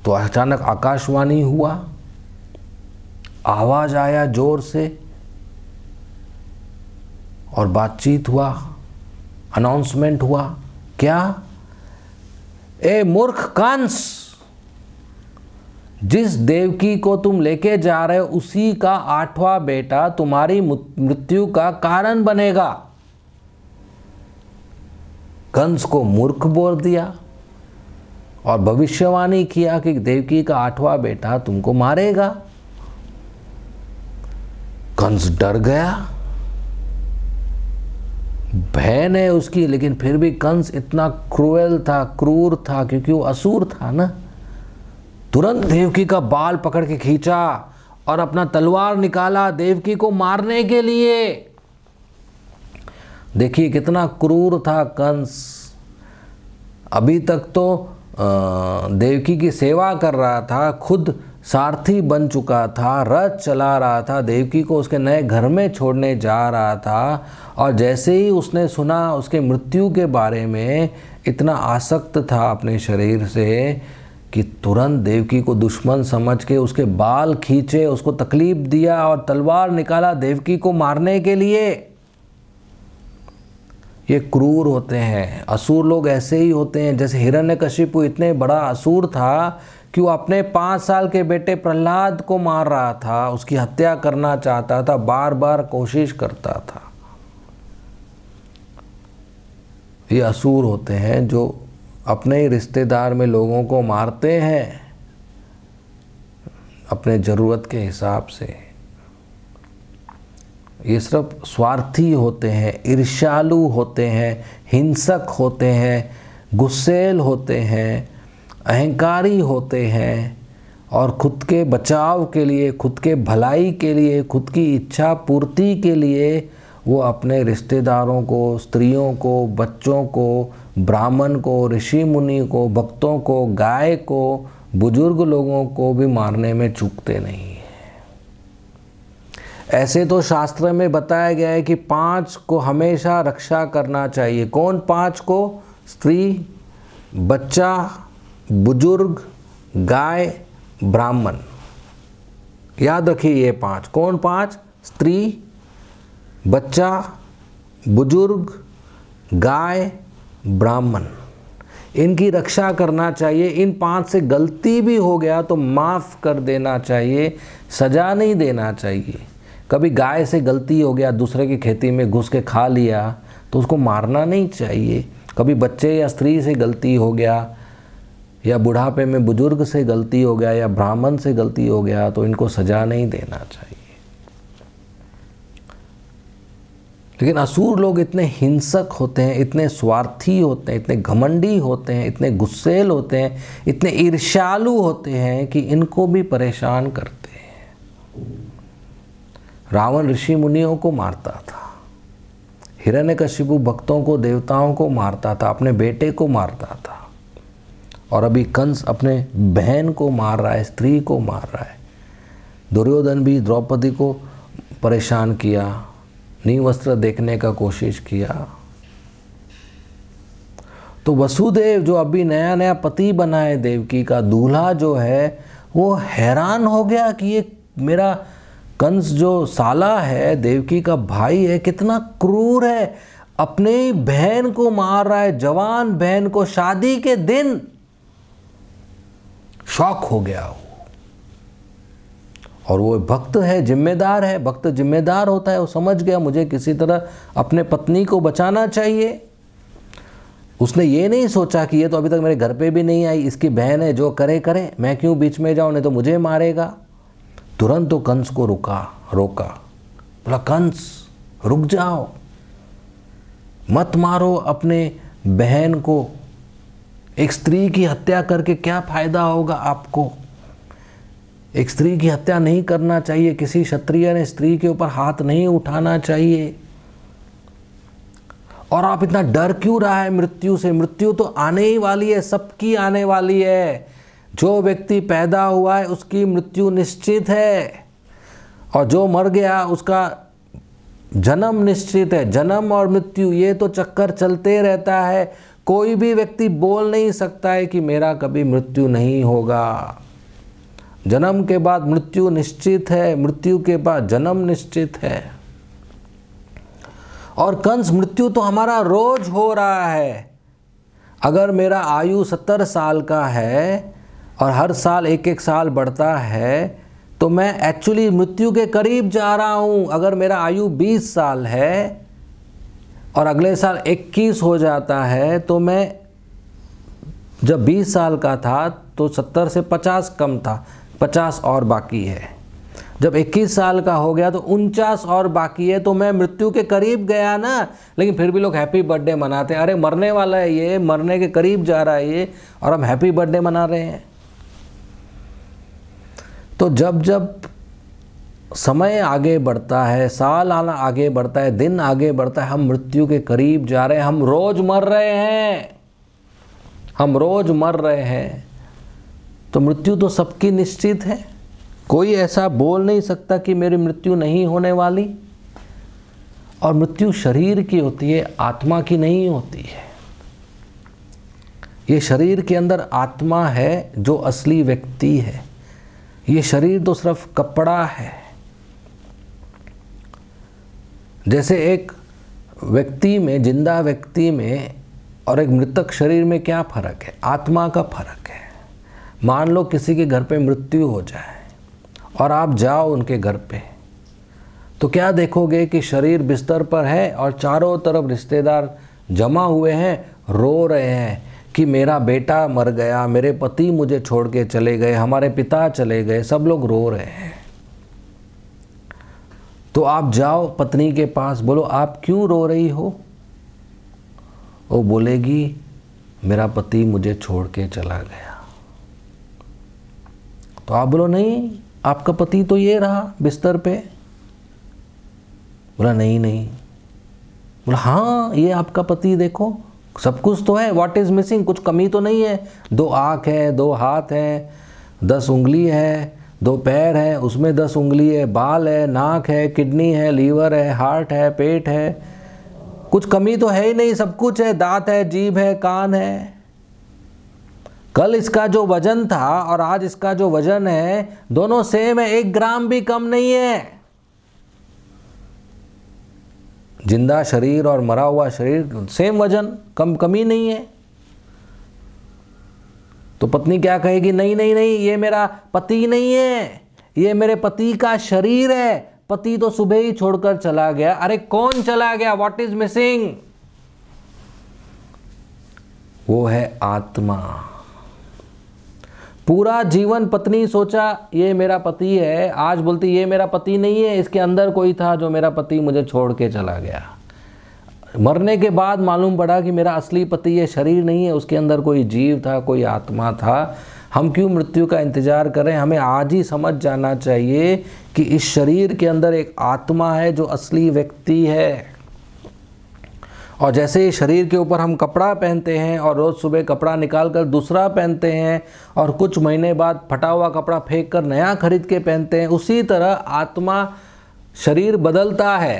तो अचानक आकाशवाणी हुआ आवाज आया जोर से और बातचीत हुआ अनाउंसमेंट हुआ क्या ए मूर्ख कांस जिस देवकी को तुम लेके जा रहे हो उसी का आठवां बेटा तुम्हारी मृत्यु का कारण बनेगा कंस को मूर्ख बोल दिया और भविष्यवाणी किया कि देवकी का आठवां बेटा तुमको मारेगा कंस डर गया बहन है उसकी लेकिन फिर भी कंस इतना क्रूएल था क्रूर था क्योंकि वो असूर था ना तुरंत देवकी का बाल पकड़ के खींचा और अपना तलवार निकाला देवकी को मारने के लिए देखिए कितना क्रूर था कंस अभी तक तो देवकी की सेवा कर रहा था खुद सारथी बन चुका था रथ चला रहा था देवकी को उसके नए घर में छोड़ने जा रहा था और जैसे ही उसने सुना उसके मृत्यु के बारे में इतना आसक्त था अपने शरीर से कि तुरंत देवकी को दुश्मन समझ के उसके बाल खींचे उसको तकलीफ दिया और तलवार निकाला देवकी को मारने के लिए ये क्रूर होते हैं असुर लोग ऐसे ही होते हैं जैसे हिरण्य हिरण्यकशिपु इतने बड़ा असुर था कि वो अपने पाँच साल के बेटे प्रहलाद को मार रहा था उसकी हत्या करना चाहता था बार बार कोशिश करता था ये असुर होते हैं जो अपने ही रिश्तेदार में लोगों को मारते हैं अपने ज़रूरत के हिसाब से ये सिर्फ स्वार्थी होते हैं ईर्ष्यालु होते हैं हिंसक होते हैं गुस्सेल होते हैं अहंकारी होते हैं और खुद के बचाव के लिए खुद के भलाई के लिए खुद की इच्छा पूर्ति के लिए वो अपने रिश्तेदारों को स्त्रियों को बच्चों को ब्राह्मण को ऋषि मुनि को भक्तों को गाय को बुजुर्ग लोगों को भी मारने में चूकते नहीं ऐसे तो शास्त्र में बताया गया है कि पांच को हमेशा रक्षा करना चाहिए कौन पांच को स्त्री बच्चा बुजुर्ग गाय ब्राह्मण याद रखिए ये पांच कौन पांच स्त्री बच्चा बुजुर्ग गाय ब्राह्मण इनकी रक्षा करना चाहिए इन पांच से गलती भी हो गया तो माफ़ कर देना चाहिए सजा नहीं देना चाहिए कभी गाय से गलती हो गया दूसरे की खेती में घुस के खा लिया तो उसको मारना नहीं चाहिए कभी बच्चे या स्त्री से गलती हो गया या बुढ़ापे में बुजुर्ग से गलती हो गया या ब्राह्मण से गलती हो गया तो इनको सजा नहीं देना चाहिए लेकिन असूर लोग इतने हिंसक होते हैं इतने स्वार्थी होते हैं इतने घमंडी होते हैं इतने गुस्सेल होते हैं इतने ईर्ष्यालु होते हैं कि इनको भी परेशान करते हैं रावण ऋषि मुनियों को मारता था हिरण्य कशिपु भक्तों को देवताओं को मारता था अपने बेटे को मारता था और अभी कंस अपने बहन को मार रहा है स्त्री को मार रहा है दुर्योधन भी द्रौपदी को परेशान किया नी वस्त्र देखने का कोशिश किया तो वसुदेव जो अभी नया नया पति बनाए देवकी का दूल्हा जो है वो हैरान हो गया कि ये मेरा कंस जो साला है देवकी का भाई है कितना क्रूर है अपने बहन को मार रहा है जवान बहन को शादी के दिन शौक हो गया हो और वो भक्त है जिम्मेदार है भक्त जिम्मेदार होता है वो समझ गया मुझे किसी तरह अपने पत्नी को बचाना चाहिए उसने ये नहीं सोचा कि ये तो अभी तक मेरे घर पे भी नहीं आई इसकी बहन है जो करे करे मैं क्यों बीच में जाऊँ नहीं तो मुझे मारेगा तुरंत तो कंस को रुका रोका बोला कंस रुक जाओ मत मारो अपने बहन को एक स्त्री की हत्या करके क्या फ़ायदा होगा आपको एक स्त्री की हत्या नहीं करना चाहिए किसी क्षत्रिय ने स्त्री के ऊपर हाथ नहीं उठाना चाहिए और आप इतना डर क्यों रहा है मृत्यु से मृत्यु तो आने ही वाली है सबकी आने वाली है जो व्यक्ति पैदा हुआ है उसकी मृत्यु निश्चित है और जो मर गया उसका जन्म निश्चित है जन्म और मृत्यु ये तो चक्कर चलते रहता है कोई भी व्यक्ति बोल नहीं सकता है कि मेरा कभी मृत्यु नहीं होगा जन्म के बाद मृत्यु निश्चित है मृत्यु के बाद जन्म निश्चित है और कंस मृत्यु तो हमारा रोज हो रहा है अगर मेरा आयु सत्तर साल का है और हर साल एक एक साल बढ़ता है तो मैं एक्चुअली मृत्यु के करीब जा रहा हूँ अगर मेरा आयु बीस साल है और अगले साल इक्कीस हो जाता है तो मैं जब बीस साल का था तो सत्तर से पचास कम था पचास और बाकी है जब 21 साल का हो गया तो उनचास और बाकी है तो मैं मृत्यु के करीब गया ना लेकिन फिर भी लोग हैप्पी बर्थडे मनाते हैं अरे मरने वाला है ये मरने के करीब जा रहा है ये और हम हैप्पी बर्थडे मना रहे हैं तो जब जब समय आगे बढ़ता है साल आना आगे बढ़ता है दिन आगे बढ़ता है हम मृत्यु के करीब जा रहे हैं हम रोज़ मर रहे हैं हम रोज़ मर रहे हैं तो मृत्यु तो सबकी निश्चित है कोई ऐसा बोल नहीं सकता कि मेरी मृत्यु नहीं होने वाली और मृत्यु शरीर की होती है आत्मा की नहीं होती है ये शरीर के अंदर आत्मा है जो असली व्यक्ति है ये शरीर तो सिर्फ कपड़ा है जैसे एक व्यक्ति में जिंदा व्यक्ति में और एक मृतक शरीर में क्या फर्क है आत्मा का फर्क है मान लो किसी के घर पे मृत्यु हो जाए और आप जाओ उनके घर पे तो क्या देखोगे कि शरीर बिस्तर पर है और चारों तरफ रिश्तेदार जमा हुए हैं रो रहे हैं कि मेरा बेटा मर गया मेरे पति मुझे छोड़ के चले गए हमारे पिता चले गए सब लोग रो रहे हैं तो आप जाओ पत्नी के पास बोलो आप क्यों रो रही हो वो बोलेगी मेरा पति मुझे छोड़ के चला गया तो आप बोलो नहीं आपका पति तो ये रहा बिस्तर पे बोला नहीं नहीं बोला हाँ ये आपका पति देखो सब कुछ तो है व्हाट इज़ मिसिंग कुछ कमी तो नहीं है दो आँख है दो हाथ है दस उंगली है दो पैर है उसमें दस उंगली है बाल है नाक है किडनी है लीवर है हार्ट है पेट है कुछ कमी तो है ही नहीं सब कुछ है दांत है जीभ है कान है कल इसका जो वजन था और आज इसका जो वजन है दोनों सेम है एक ग्राम भी कम नहीं है जिंदा शरीर और मरा हुआ शरीर सेम वजन कम कमी नहीं है तो पत्नी क्या कहेगी नहीं नहीं नहीं ये मेरा पति नहीं है ये मेरे पति का शरीर है पति तो सुबह ही छोड़कर चला गया अरे कौन चला गया व्हाट इज मिसिंग वो है आत्मा पूरा जीवन पत्नी सोचा ये मेरा पति है आज बोलती ये मेरा पति नहीं है इसके अंदर कोई था जो मेरा पति मुझे छोड़ के चला गया मरने के बाद मालूम पड़ा कि मेरा असली पति ये शरीर नहीं है उसके अंदर कोई जीव था कोई आत्मा था हम क्यों मृत्यु का इंतज़ार करें हमें आज ही समझ जाना चाहिए कि इस शरीर के अंदर एक आत्मा है जो असली व्यक्ति है और जैसे ही शरीर के ऊपर हम कपड़ा पहनते हैं और रोज़ सुबह कपड़ा निकाल कर दूसरा पहनते हैं और कुछ महीने बाद फटा हुआ कपड़ा फेंक कर नया खरीद के पहनते हैं उसी तरह आत्मा शरीर बदलता है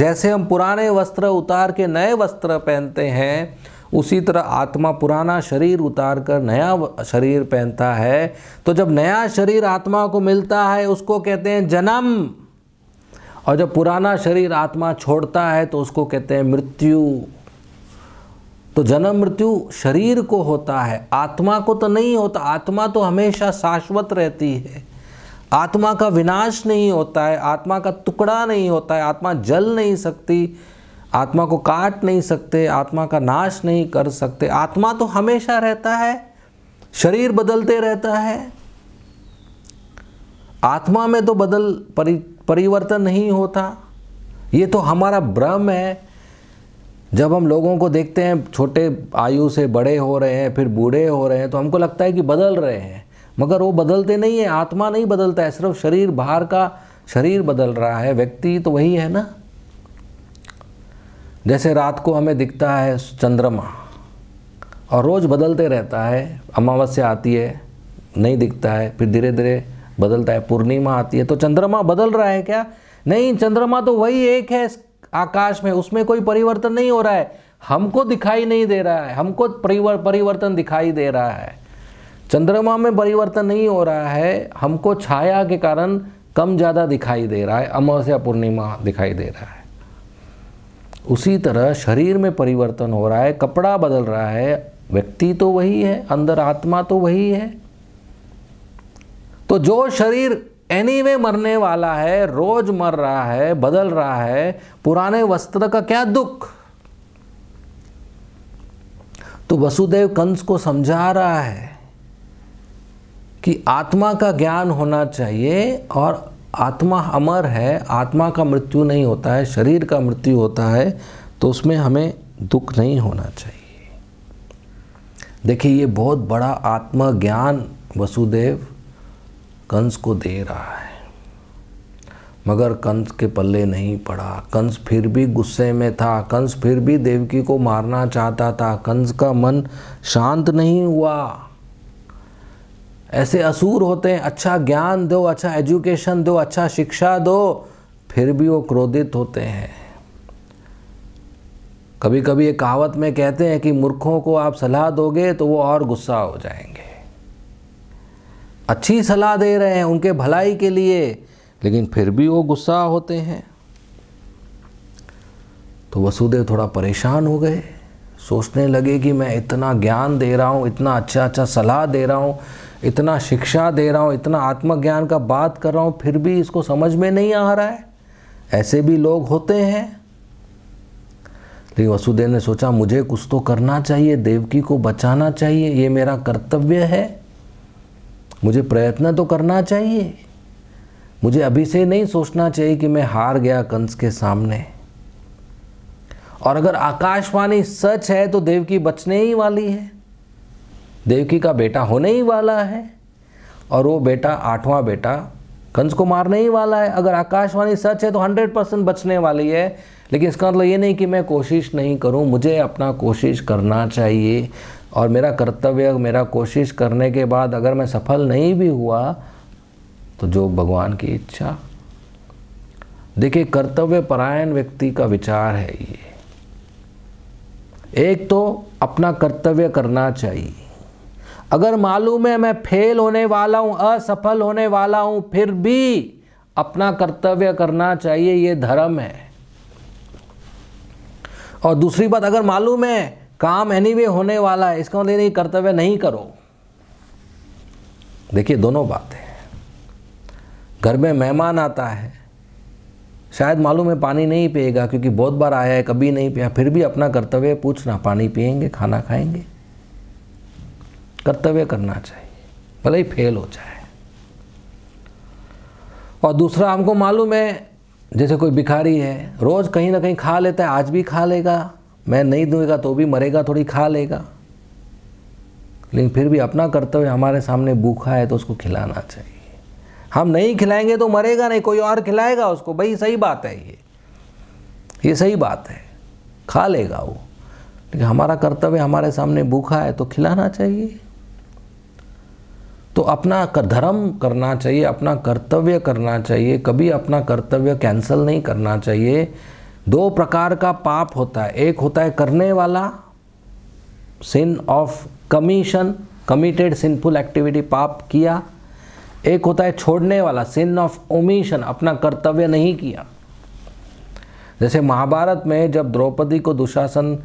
जैसे हम पुराने वस्त्र उतार के नए वस्त्र पहनते हैं उसी तरह आत्मा पुराना शरीर उतार कर नया शरीर पहनता है तो जब नया शरीर आत्मा को मिलता है उसको कहते हैं जन्म और जब पुराना शरीर आत्मा छोड़ता है तो उसको कहते हैं मृत्यु तो जन्म मृत्यु शरीर को होता है आत्मा को तो नहीं होता आत्मा तो हमेशा शाश्वत रहती है आत्मा का विनाश नहीं होता है आत्मा का टुकड़ा नहीं होता है आत्मा जल नहीं सकती आत्मा को काट नहीं सकते आत्मा का नाश नहीं कर सकते आत्मा तो हमेशा रहता है शरीर बदलते रहता है आत्मा में तो बदल परि, परिवर्तन नहीं होता ये तो हमारा भ्रम है जब हम लोगों को देखते हैं छोटे आयु से बड़े हो रहे हैं फिर बूढ़े हो रहे हैं तो हमको लगता है कि बदल रहे हैं मगर वो बदलते नहीं है आत्मा नहीं बदलता है सिर्फ शरीर बाहर का शरीर बदल रहा है व्यक्ति तो वही है ना जैसे रात को हमें दिखता है चंद्रमा और रोज़ बदलते रहता है अमावस्या आती है नहीं दिखता है फिर धीरे धीरे बदलता है पूर्णिमा आती है तो चंद्रमा बदल रहा है क्या नहीं चंद्रमा तो वही एक है आकाश में उसमें कोई परिवर्तन नहीं हो रहा है हमको दिखाई नहीं दे रहा है हमको परिवर परिवर्तन दिखाई दे रहा है चंद्रमा में परिवर्तन नहीं हो रहा है हमको छाया के कारण कम ज़्यादा दिखाई दे रहा है अमावस्या पूर्णिमा दिखाई दे रहा है उसी तरह शरीर में परिवर्तन हो रहा है कपड़ा बदल रहा है व्यक्ति तो वही है अंदर आत्मा तो वही है तो जो शरीर एनी anyway मरने वाला है रोज मर रहा है बदल रहा है पुराने वस्त्र का क्या दुख तो वसुदेव कंस को समझा रहा है कि आत्मा का ज्ञान होना चाहिए और आत्मा अमर है आत्मा का मृत्यु नहीं होता है शरीर का मृत्यु होता है तो उसमें हमें दुख नहीं होना चाहिए देखिए ये बहुत बड़ा आत्मा ज्ञान वसुदेव कंस को दे रहा है मगर कंस के पल्ले नहीं पड़ा कंस फिर भी गुस्से में था कंस फिर भी देवकी को मारना चाहता था कंस का मन शांत नहीं हुआ ऐसे असूर होते हैं अच्छा ज्ञान दो अच्छा एजुकेशन दो अच्छा शिक्षा दो फिर भी वो क्रोधित होते हैं कभी कभी एक कहावत में कहते हैं कि मूर्खों को आप सलाह दोगे तो वो और गुस्सा हो जाएंगे अच्छी सलाह दे रहे हैं उनके भलाई के लिए लेकिन फिर भी वो गुस्सा होते हैं तो वसुदेव थोड़ा परेशान हो गए सोचने लगे कि मैं इतना ज्ञान दे रहा हूँ इतना अच्छा अच्छा सलाह दे रहा हूँ इतना शिक्षा दे रहा हूँ इतना आत्मज्ञान का बात कर रहा हूँ फिर भी इसको समझ में नहीं आ रहा है ऐसे भी लोग होते हैं लेकिन वसुदेव ने सोचा मुझे कुछ तो करना चाहिए देवकी को बचाना चाहिए ये मेरा कर्तव्य है मुझे प्रयत्न तो करना चाहिए मुझे अभी से नहीं सोचना चाहिए कि मैं हार गया कंस के सामने और अगर आकाशवाणी सच है तो देवकी बचने ही वाली है देवकी का बेटा होने ही वाला है और वो बेटा आठवां बेटा कंस को मारने ही वाला है अगर आकाशवाणी सच है तो हंड्रेड परसेंट बचने वाली है लेकिन इसका मतलब ये नहीं कि मैं कोशिश नहीं करूँ मुझे अपना कोशिश करना चाहिए और मेरा कर्तव्य मेरा कोशिश करने के बाद अगर मैं सफल नहीं भी हुआ तो जो भगवान की इच्छा देखिए कर्तव्य परायण व्यक्ति का विचार है ये एक तो अपना कर्तव्य करना चाहिए अगर मालूम है मैं फेल होने वाला हूँ असफल होने वाला हूँ फिर भी अपना कर्तव्य करना चाहिए ये धर्म है और दूसरी बात अगर मालूम है काम एनीवे होने वाला है इसका मतलब नहीं कर्तव्य नहीं करो देखिए दोनों बातें घर में मेहमान आता है शायद मालूम है पानी नहीं पिएगा क्योंकि बहुत बार आया है कभी नहीं पिया फिर भी अपना कर्तव्य पूछना पानी पिएंगे खाना खाएंगे कर्तव्य करना चाहिए भले ही फेल हो जाए और दूसरा हमको मालूम है जैसे कोई भिखारी है रोज़ कहीं ना कहीं खा लेता है आज भी खा लेगा मैं नहीं दूंगा तो भी मरेगा थोड़ी खा लेगा लेकिन फिर भी अपना कर्तव्य हमारे सामने भूखा है तो उसको खिलाना चाहिए हम नहीं खिलाएंगे तो मरेगा नहीं कोई और खिलाएगा उसको भाई सही बात है ये ये सही बात है खा लेगा वो लेकिन हमारा कर्तव्य हमारे सामने भूखा है तो खिलाना चाहिए तो अपना धर्म करना चाहिए अपना कर्तव्य करना चाहिए कभी अपना कर्तव्य कैंसिल नहीं करना चाहिए दो प्रकार का पाप होता है एक होता है करने वाला sin of commission committed sinful activity पाप किया एक होता है छोड़ने वाला सिन ऑफ ओमिशन अपना कर्तव्य नहीं किया जैसे महाभारत में जब द्रौपदी को दुशासन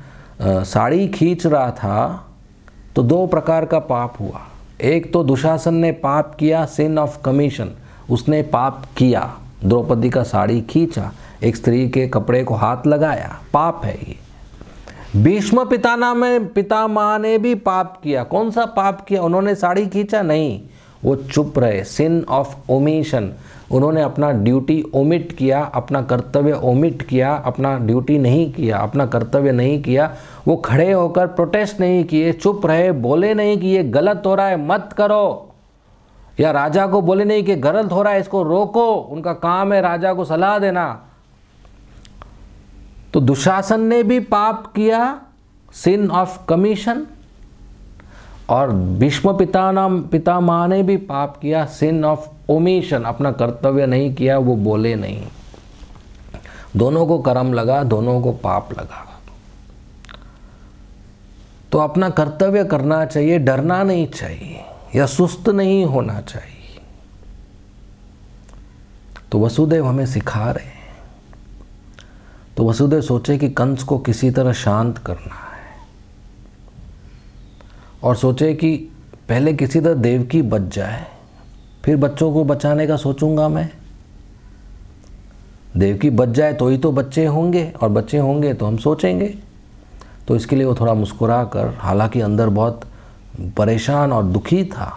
साड़ी खींच रहा था तो दो प्रकार का पाप हुआ एक तो दुशासन ने पाप किया सिन ऑफ कमीशन उसने पाप किया द्रौपदी का साड़ी खींचा एक स्त्री के कपड़े को हाथ लगाया पाप है ये भीष्म पिताना में पिता माँ ने भी पाप किया कौन सा पाप किया उन्होंने साड़ी खींचा नहीं वो चुप रहे सिन ऑफ ओमिशन उन्होंने अपना ड्यूटी ओमिट किया अपना कर्तव्य ओमिट किया अपना ड्यूटी नहीं किया अपना कर्तव्य नहीं किया वो खड़े होकर प्रोटेस्ट नहीं किए चुप रहे बोले नहीं कि ये गलत हो रहा है मत करो या राजा को बोले नहीं कि गलत हो रहा है इसको रोको उनका काम है राजा को सलाह देना तो दुशासन ने भी पाप किया सिन ऑफ कमीशन और भीष्म पिता नाम पिता माँ ने भी पाप किया सिन ऑफ ओमिशन अपना कर्तव्य नहीं किया वो बोले नहीं दोनों को कर्म लगा दोनों को पाप लगा तो अपना कर्तव्य करना चाहिए डरना नहीं चाहिए या सुस्त नहीं होना चाहिए तो वसुदेव हमें सिखा रहे हैं तो वसुदेव सोचे कि कंस को किसी तरह शांत करना है और सोचे कि पहले किसी तरह देव की बच जाए फिर बच्चों को बचाने का सोचूंगा मैं देव की बच जाए तो ही तो बच्चे होंगे और बच्चे होंगे तो हम सोचेंगे तो इसके लिए वो थोड़ा मुस्कुरा कर हालांकि अंदर बहुत परेशान और दुखी था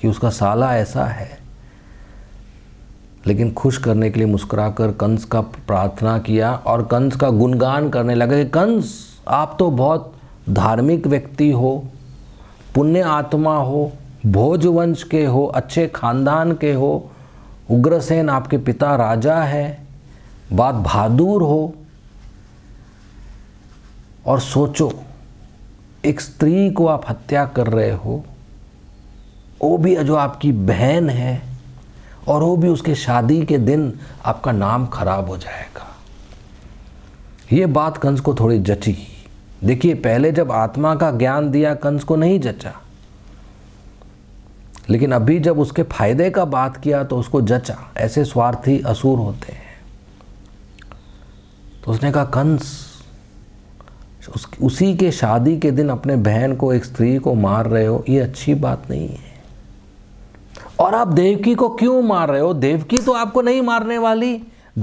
कि उसका साला ऐसा है लेकिन खुश करने के लिए मुस्कुरा कर कंस का प्रार्थना किया और कंस का गुणगान करने लगे कंस आप तो बहुत धार्मिक व्यक्ति हो पुण्य आत्मा हो भोज वंश के हो अच्छे खानदान के हो उग्रसेन आपके पिता राजा है बात बहादुर हो और सोचो एक स्त्री को आप हत्या कर रहे हो वो भी जो आपकी बहन है और वो भी उसके शादी के दिन आपका नाम खराब हो जाएगा ये बात कंस को थोड़ी जची देखिए पहले जब आत्मा का ज्ञान दिया कंस को नहीं जचा लेकिन अभी जब उसके फायदे का बात किया तो उसको जचा ऐसे स्वार्थी असूर होते हैं तो उसने कहा कंस उस, उसी के शादी के दिन अपने बहन को एक स्त्री को मार रहे हो ये अच्छी बात नहीं है और आप देवकी को क्यों मार रहे हो देवकी तो आपको नहीं मारने वाली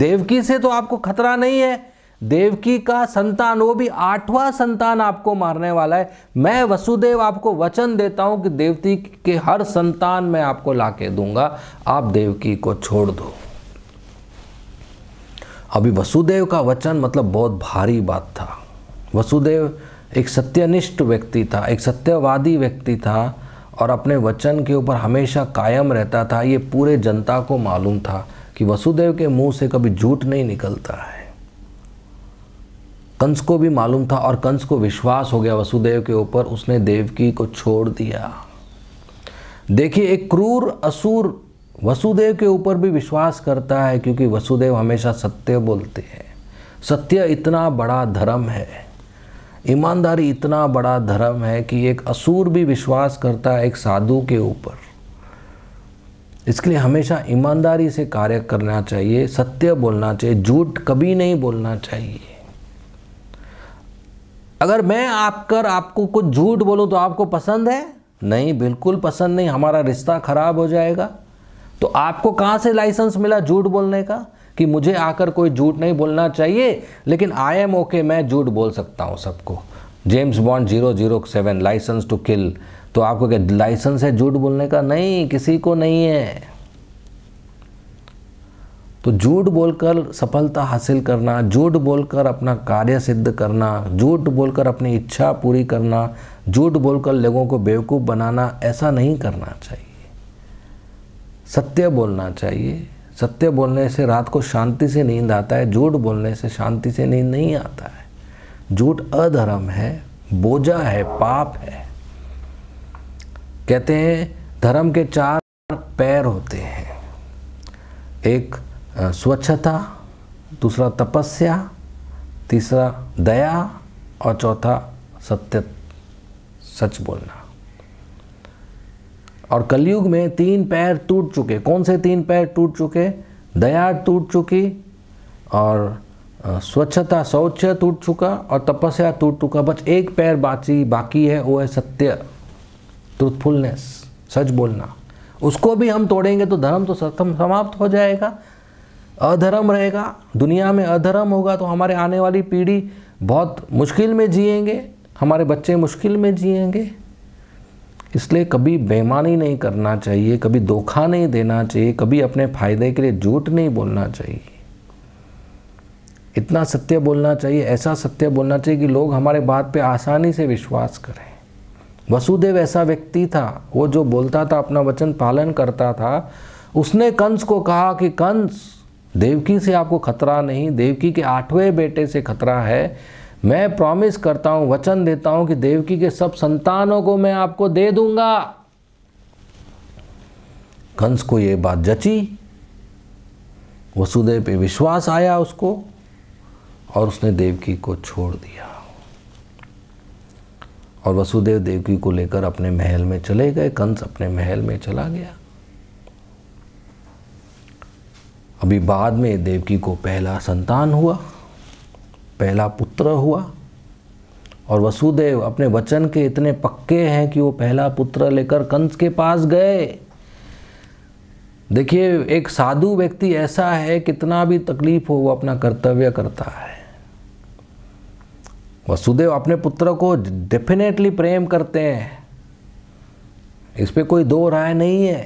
देवकी से तो आपको खतरा नहीं है देवकी का संतान वो भी आठवां संतान आपको मारने वाला है मैं वसुदेव आपको वचन देता हूं कि देवती के हर संतान मैं आपको ला के दूंगा आप देवकी को छोड़ दो अभी वसुदेव का वचन मतलब बहुत भारी बात था वसुदेव एक सत्यनिष्ठ व्यक्ति था एक सत्यवादी व्यक्ति था और अपने वचन के ऊपर हमेशा कायम रहता था ये पूरे जनता को मालूम था कि वसुदेव के मुंह से कभी झूठ नहीं निकलता है कंस को भी मालूम था और कंस को विश्वास हो गया वसुदेव के ऊपर उसने देवकी को छोड़ दिया देखिए एक क्रूर असुर वसुदेव के ऊपर भी विश्वास करता है क्योंकि वसुदेव हमेशा सत्य बोलते हैं सत्य इतना बड़ा धर्म है ईमानदारी इतना बड़ा धर्म है कि एक असुर भी विश्वास करता है एक साधु के ऊपर इसके लिए हमेशा ईमानदारी से कार्य करना चाहिए सत्य बोलना चाहिए झूठ कभी नहीं बोलना चाहिए अगर मैं आप कर आपको कुछ झूठ बोलूँ तो आपको पसंद है नहीं बिल्कुल पसंद नहीं हमारा रिश्ता ख़राब हो जाएगा तो आपको कहाँ से लाइसेंस मिला झूठ बोलने का कि मुझे आकर कोई झूठ नहीं बोलना चाहिए लेकिन आई एम ओके मैं झूठ बोल सकता हूँ सबको James Bond zero zero seven licence to kill तो आपको क्या लाइसेंस है झूठ बोलने का नहीं किसी को नहीं है तो झूठ बोलकर सफलता हासिल करना झूठ बोलकर अपना कार्य सिद्ध करना झूठ बोलकर अपनी इच्छा पूरी करना झूठ बोलकर लोगों को बेवकूफ़ बनाना ऐसा नहीं करना चाहिए सत्य बोलना चाहिए सत्य बोलने से रात को शांति से नींद आता है झूठ बोलने से शांति से नींद नहीं आता है झूठ अधर्म है बोझा है पाप है कहते हैं धर्म के चार पैर होते हैं एक स्वच्छता दूसरा तपस्या तीसरा दया और चौथा सत्य सच बोलना और कलयुग में तीन पैर टूट चुके कौन से तीन पैर टूट चुके दया टूट चुकी और स्वच्छता शौच टूट चुका और तपस्या टूट चुका बस एक पैर बाची बाकी है वो है सत्य ट्रुथफुलनेस सच बोलना उसको भी हम तोड़ेंगे तो धर्म तो समाप्त हो जाएगा अधर्म रहेगा दुनिया में अधर्म होगा तो हमारे आने वाली पीढ़ी बहुत मुश्किल में जिएंगे हमारे बच्चे मुश्किल में जिएंगे इसलिए कभी बेमानी नहीं करना चाहिए कभी धोखा नहीं देना चाहिए कभी अपने फायदे के लिए झूठ नहीं बोलना चाहिए इतना सत्य बोलना चाहिए ऐसा सत्य बोलना चाहिए कि लोग हमारे बात पे आसानी से विश्वास करें वसुदेव ऐसा व्यक्ति था वो जो बोलता था अपना वचन पालन करता था उसने कंस को कहा कि कंस देवकी से आपको खतरा नहीं देवकी के आठवें बेटे से खतरा है मैं प्रॉमिस करता हूँ वचन देता हूँ कि देवकी के सब संतानों को मैं आपको दे दूंगा कंस को ये बात जची वसुदेव पे विश्वास आया उसको और उसने देवकी को छोड़ दिया और वसुदेव देवकी को लेकर अपने महल में चले गए कंस अपने महल में चला गया अभी बाद में देवकी को पहला संतान हुआ पहला पुत्र हुआ और वसुदेव अपने वचन के इतने पक्के हैं कि वो पहला पुत्र लेकर कंस के पास गए देखिए एक साधु व्यक्ति ऐसा है कितना भी तकलीफ हो वो अपना कर्तव्य करता है वसुदेव अपने पुत्र को डेफिनेटली प्रेम करते हैं इस पर कोई दो राय नहीं है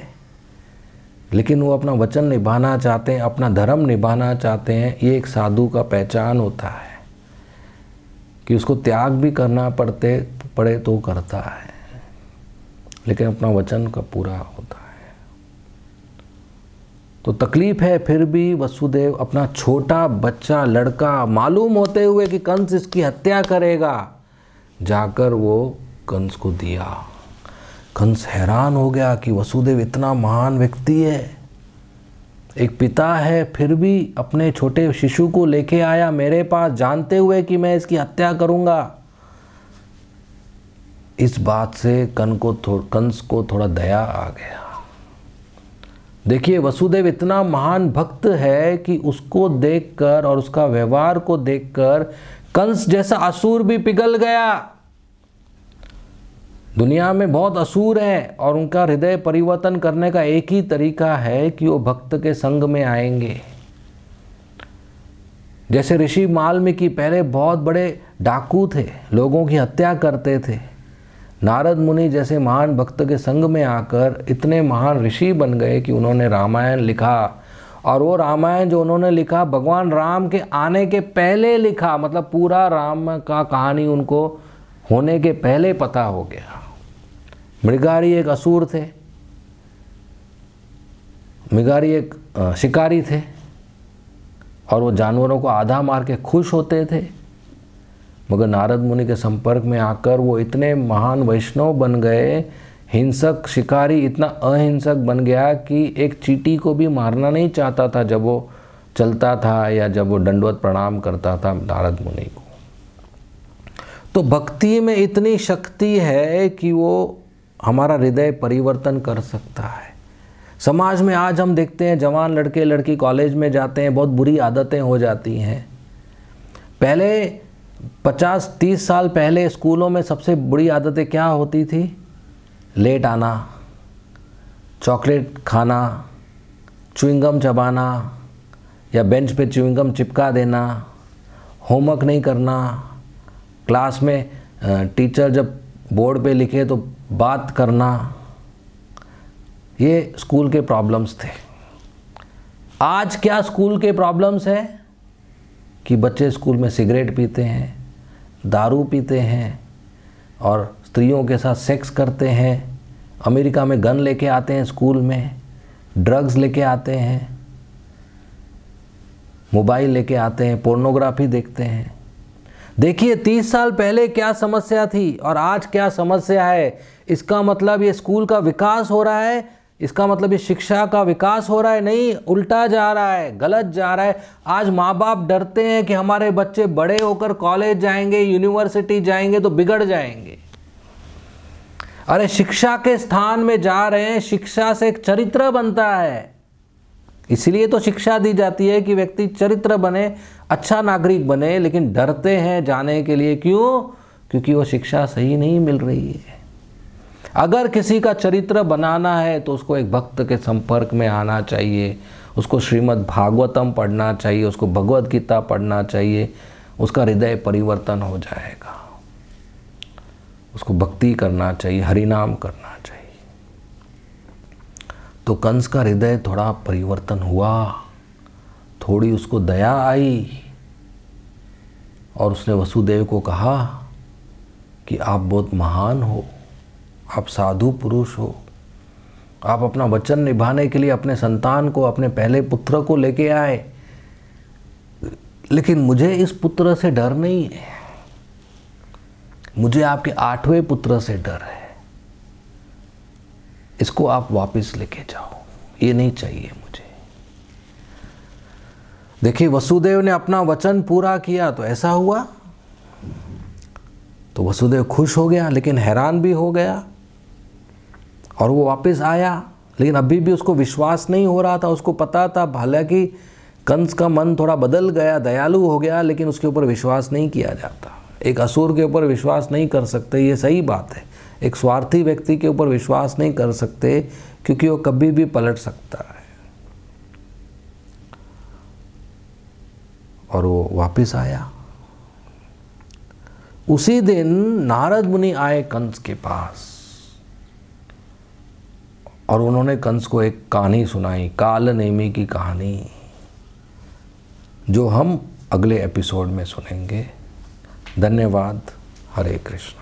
लेकिन वो अपना वचन निभाना चाहते हैं अपना धर्म निभाना चाहते हैं ये एक साधु का पहचान होता है कि उसको त्याग भी करना पड़ते पड़े तो करता है लेकिन अपना वचन का पूरा होता है तो तकलीफ है फिर भी वसुदेव अपना छोटा बच्चा लड़का मालूम होते हुए कि कंस इसकी हत्या करेगा जाकर वो कंस को दिया कंस हैरान हो गया कि वसुदेव इतना महान व्यक्ति है एक पिता है फिर भी अपने छोटे शिशु को लेके आया मेरे पास जानते हुए कि मैं इसकी हत्या करूंगा इस बात से कन को कंस को थोड़ा दया आ गया देखिए वसुदेव इतना महान भक्त है कि उसको देखकर और उसका व्यवहार को देखकर कंस जैसा असुर भी पिघल गया दुनिया में बहुत असूर हैं और उनका हृदय परिवर्तन करने का एक ही तरीका है कि वो भक्त के संग में आएंगे जैसे ऋषि माल्मीकि पहले बहुत बड़े डाकू थे लोगों की हत्या करते थे नारद मुनि जैसे महान भक्त के संग में आकर इतने महान ऋषि बन गए कि उन्होंने रामायण लिखा और वो रामायण जो उन्होंने लिखा भगवान राम के आने के पहले लिखा मतलब पूरा राम का कहानी उनको होने के पहले पता हो गया मृगारी एक असूर थे मृगारी एक शिकारी थे और वो जानवरों को आधा मार के खुश होते थे मगर नारद मुनि के संपर्क में आकर वो इतने महान वैष्णव बन गए हिंसक शिकारी इतना अहिंसक बन गया कि एक चीटी को भी मारना नहीं चाहता था जब वो चलता था या जब वो दंडवत प्रणाम करता था नारद मुनि को तो भक्ति में इतनी शक्ति है कि वो हमारा हृदय परिवर्तन कर सकता है समाज में आज हम देखते हैं जवान लड़के लड़की कॉलेज में जाते हैं बहुत बुरी आदतें हो जाती हैं पहले 50-30 साल पहले स्कूलों में सबसे बुरी आदतें क्या होती थी लेट आना चॉकलेट खाना च्युइंगम चबाना या बेंच पे च्युइंगम चिपका देना होमवर्क नहीं करना क्लास में टीचर जब बोर्ड पे लिखे तो बात करना ये स्कूल के प्रॉब्लम्स थे आज क्या स्कूल के प्रॉब्लम्स हैं कि बच्चे स्कूल में सिगरेट पीते हैं दारू पीते हैं और स्त्रियों के साथ सेक्स करते हैं अमेरिका में गन लेके आते हैं स्कूल में ड्रग्स लेके आते हैं मोबाइल लेके आते हैं पोर्नोग्राफी देखते हैं देखिए तीस साल पहले क्या समस्या थी और आज क्या समस्या है इसका मतलब ये स्कूल का विकास हो रहा है इसका मतलब ये शिक्षा का विकास हो रहा है नहीं उल्टा जा रहा है गलत जा रहा है आज माँ बाप डरते हैं कि हमारे बच्चे बड़े होकर कॉलेज जाएंगे यूनिवर्सिटी जाएंगे तो बिगड़ जाएंगे अरे शिक्षा के स्थान में जा रहे हैं शिक्षा से एक चरित्र बनता है इसलिए तो शिक्षा दी जाती है कि व्यक्ति चरित्र बने अच्छा नागरिक बने लेकिन डरते हैं जाने के लिए क्यों क्योंकि वो शिक्षा सही नहीं मिल रही है अगर किसी का चरित्र बनाना है तो उसको एक भक्त के संपर्क में आना चाहिए उसको श्रीमद् भागवतम पढ़ना चाहिए उसको भगवत गीता पढ़ना चाहिए उसका हृदय परिवर्तन हो जाएगा उसको भक्ति करना चाहिए हरिनाम करना चाहिए तो कंस का हृदय थोड़ा परिवर्तन हुआ थोड़ी उसको दया आई और उसने वसुदेव को कहा कि आप बहुत महान हो आप साधु पुरुष हो आप अपना वचन निभाने के लिए अपने संतान को अपने पहले पुत्र को लेके आए लेकिन मुझे इस पुत्र से डर नहीं है मुझे आपके आठवें पुत्र से डर है इसको आप वापस लेके जाओ ये नहीं चाहिए देखिए वसुदेव ने अपना वचन पूरा किया तो ऐसा हुआ तो वसुदेव खुश हो गया लेकिन हैरान भी हो गया और वो वापस आया लेकिन अभी भी उसको विश्वास नहीं हो रहा था उसको पता था हालांकि कंस का मन थोड़ा बदल गया दयालु हो गया लेकिन उसके ऊपर विश्वास नहीं किया जाता एक असुर के ऊपर विश्वास नहीं कर सकते ये सही बात है एक स्वार्थी व्यक्ति के ऊपर विश्वास नहीं कर सकते क्योंकि वो कभी भी पलट सकता है और वो वापस आया उसी दिन नारद मुनि आए कंस के पास और उन्होंने कंस को एक कहानी सुनाई काल नेमी की कहानी जो हम अगले एपिसोड में सुनेंगे धन्यवाद हरे कृष्ण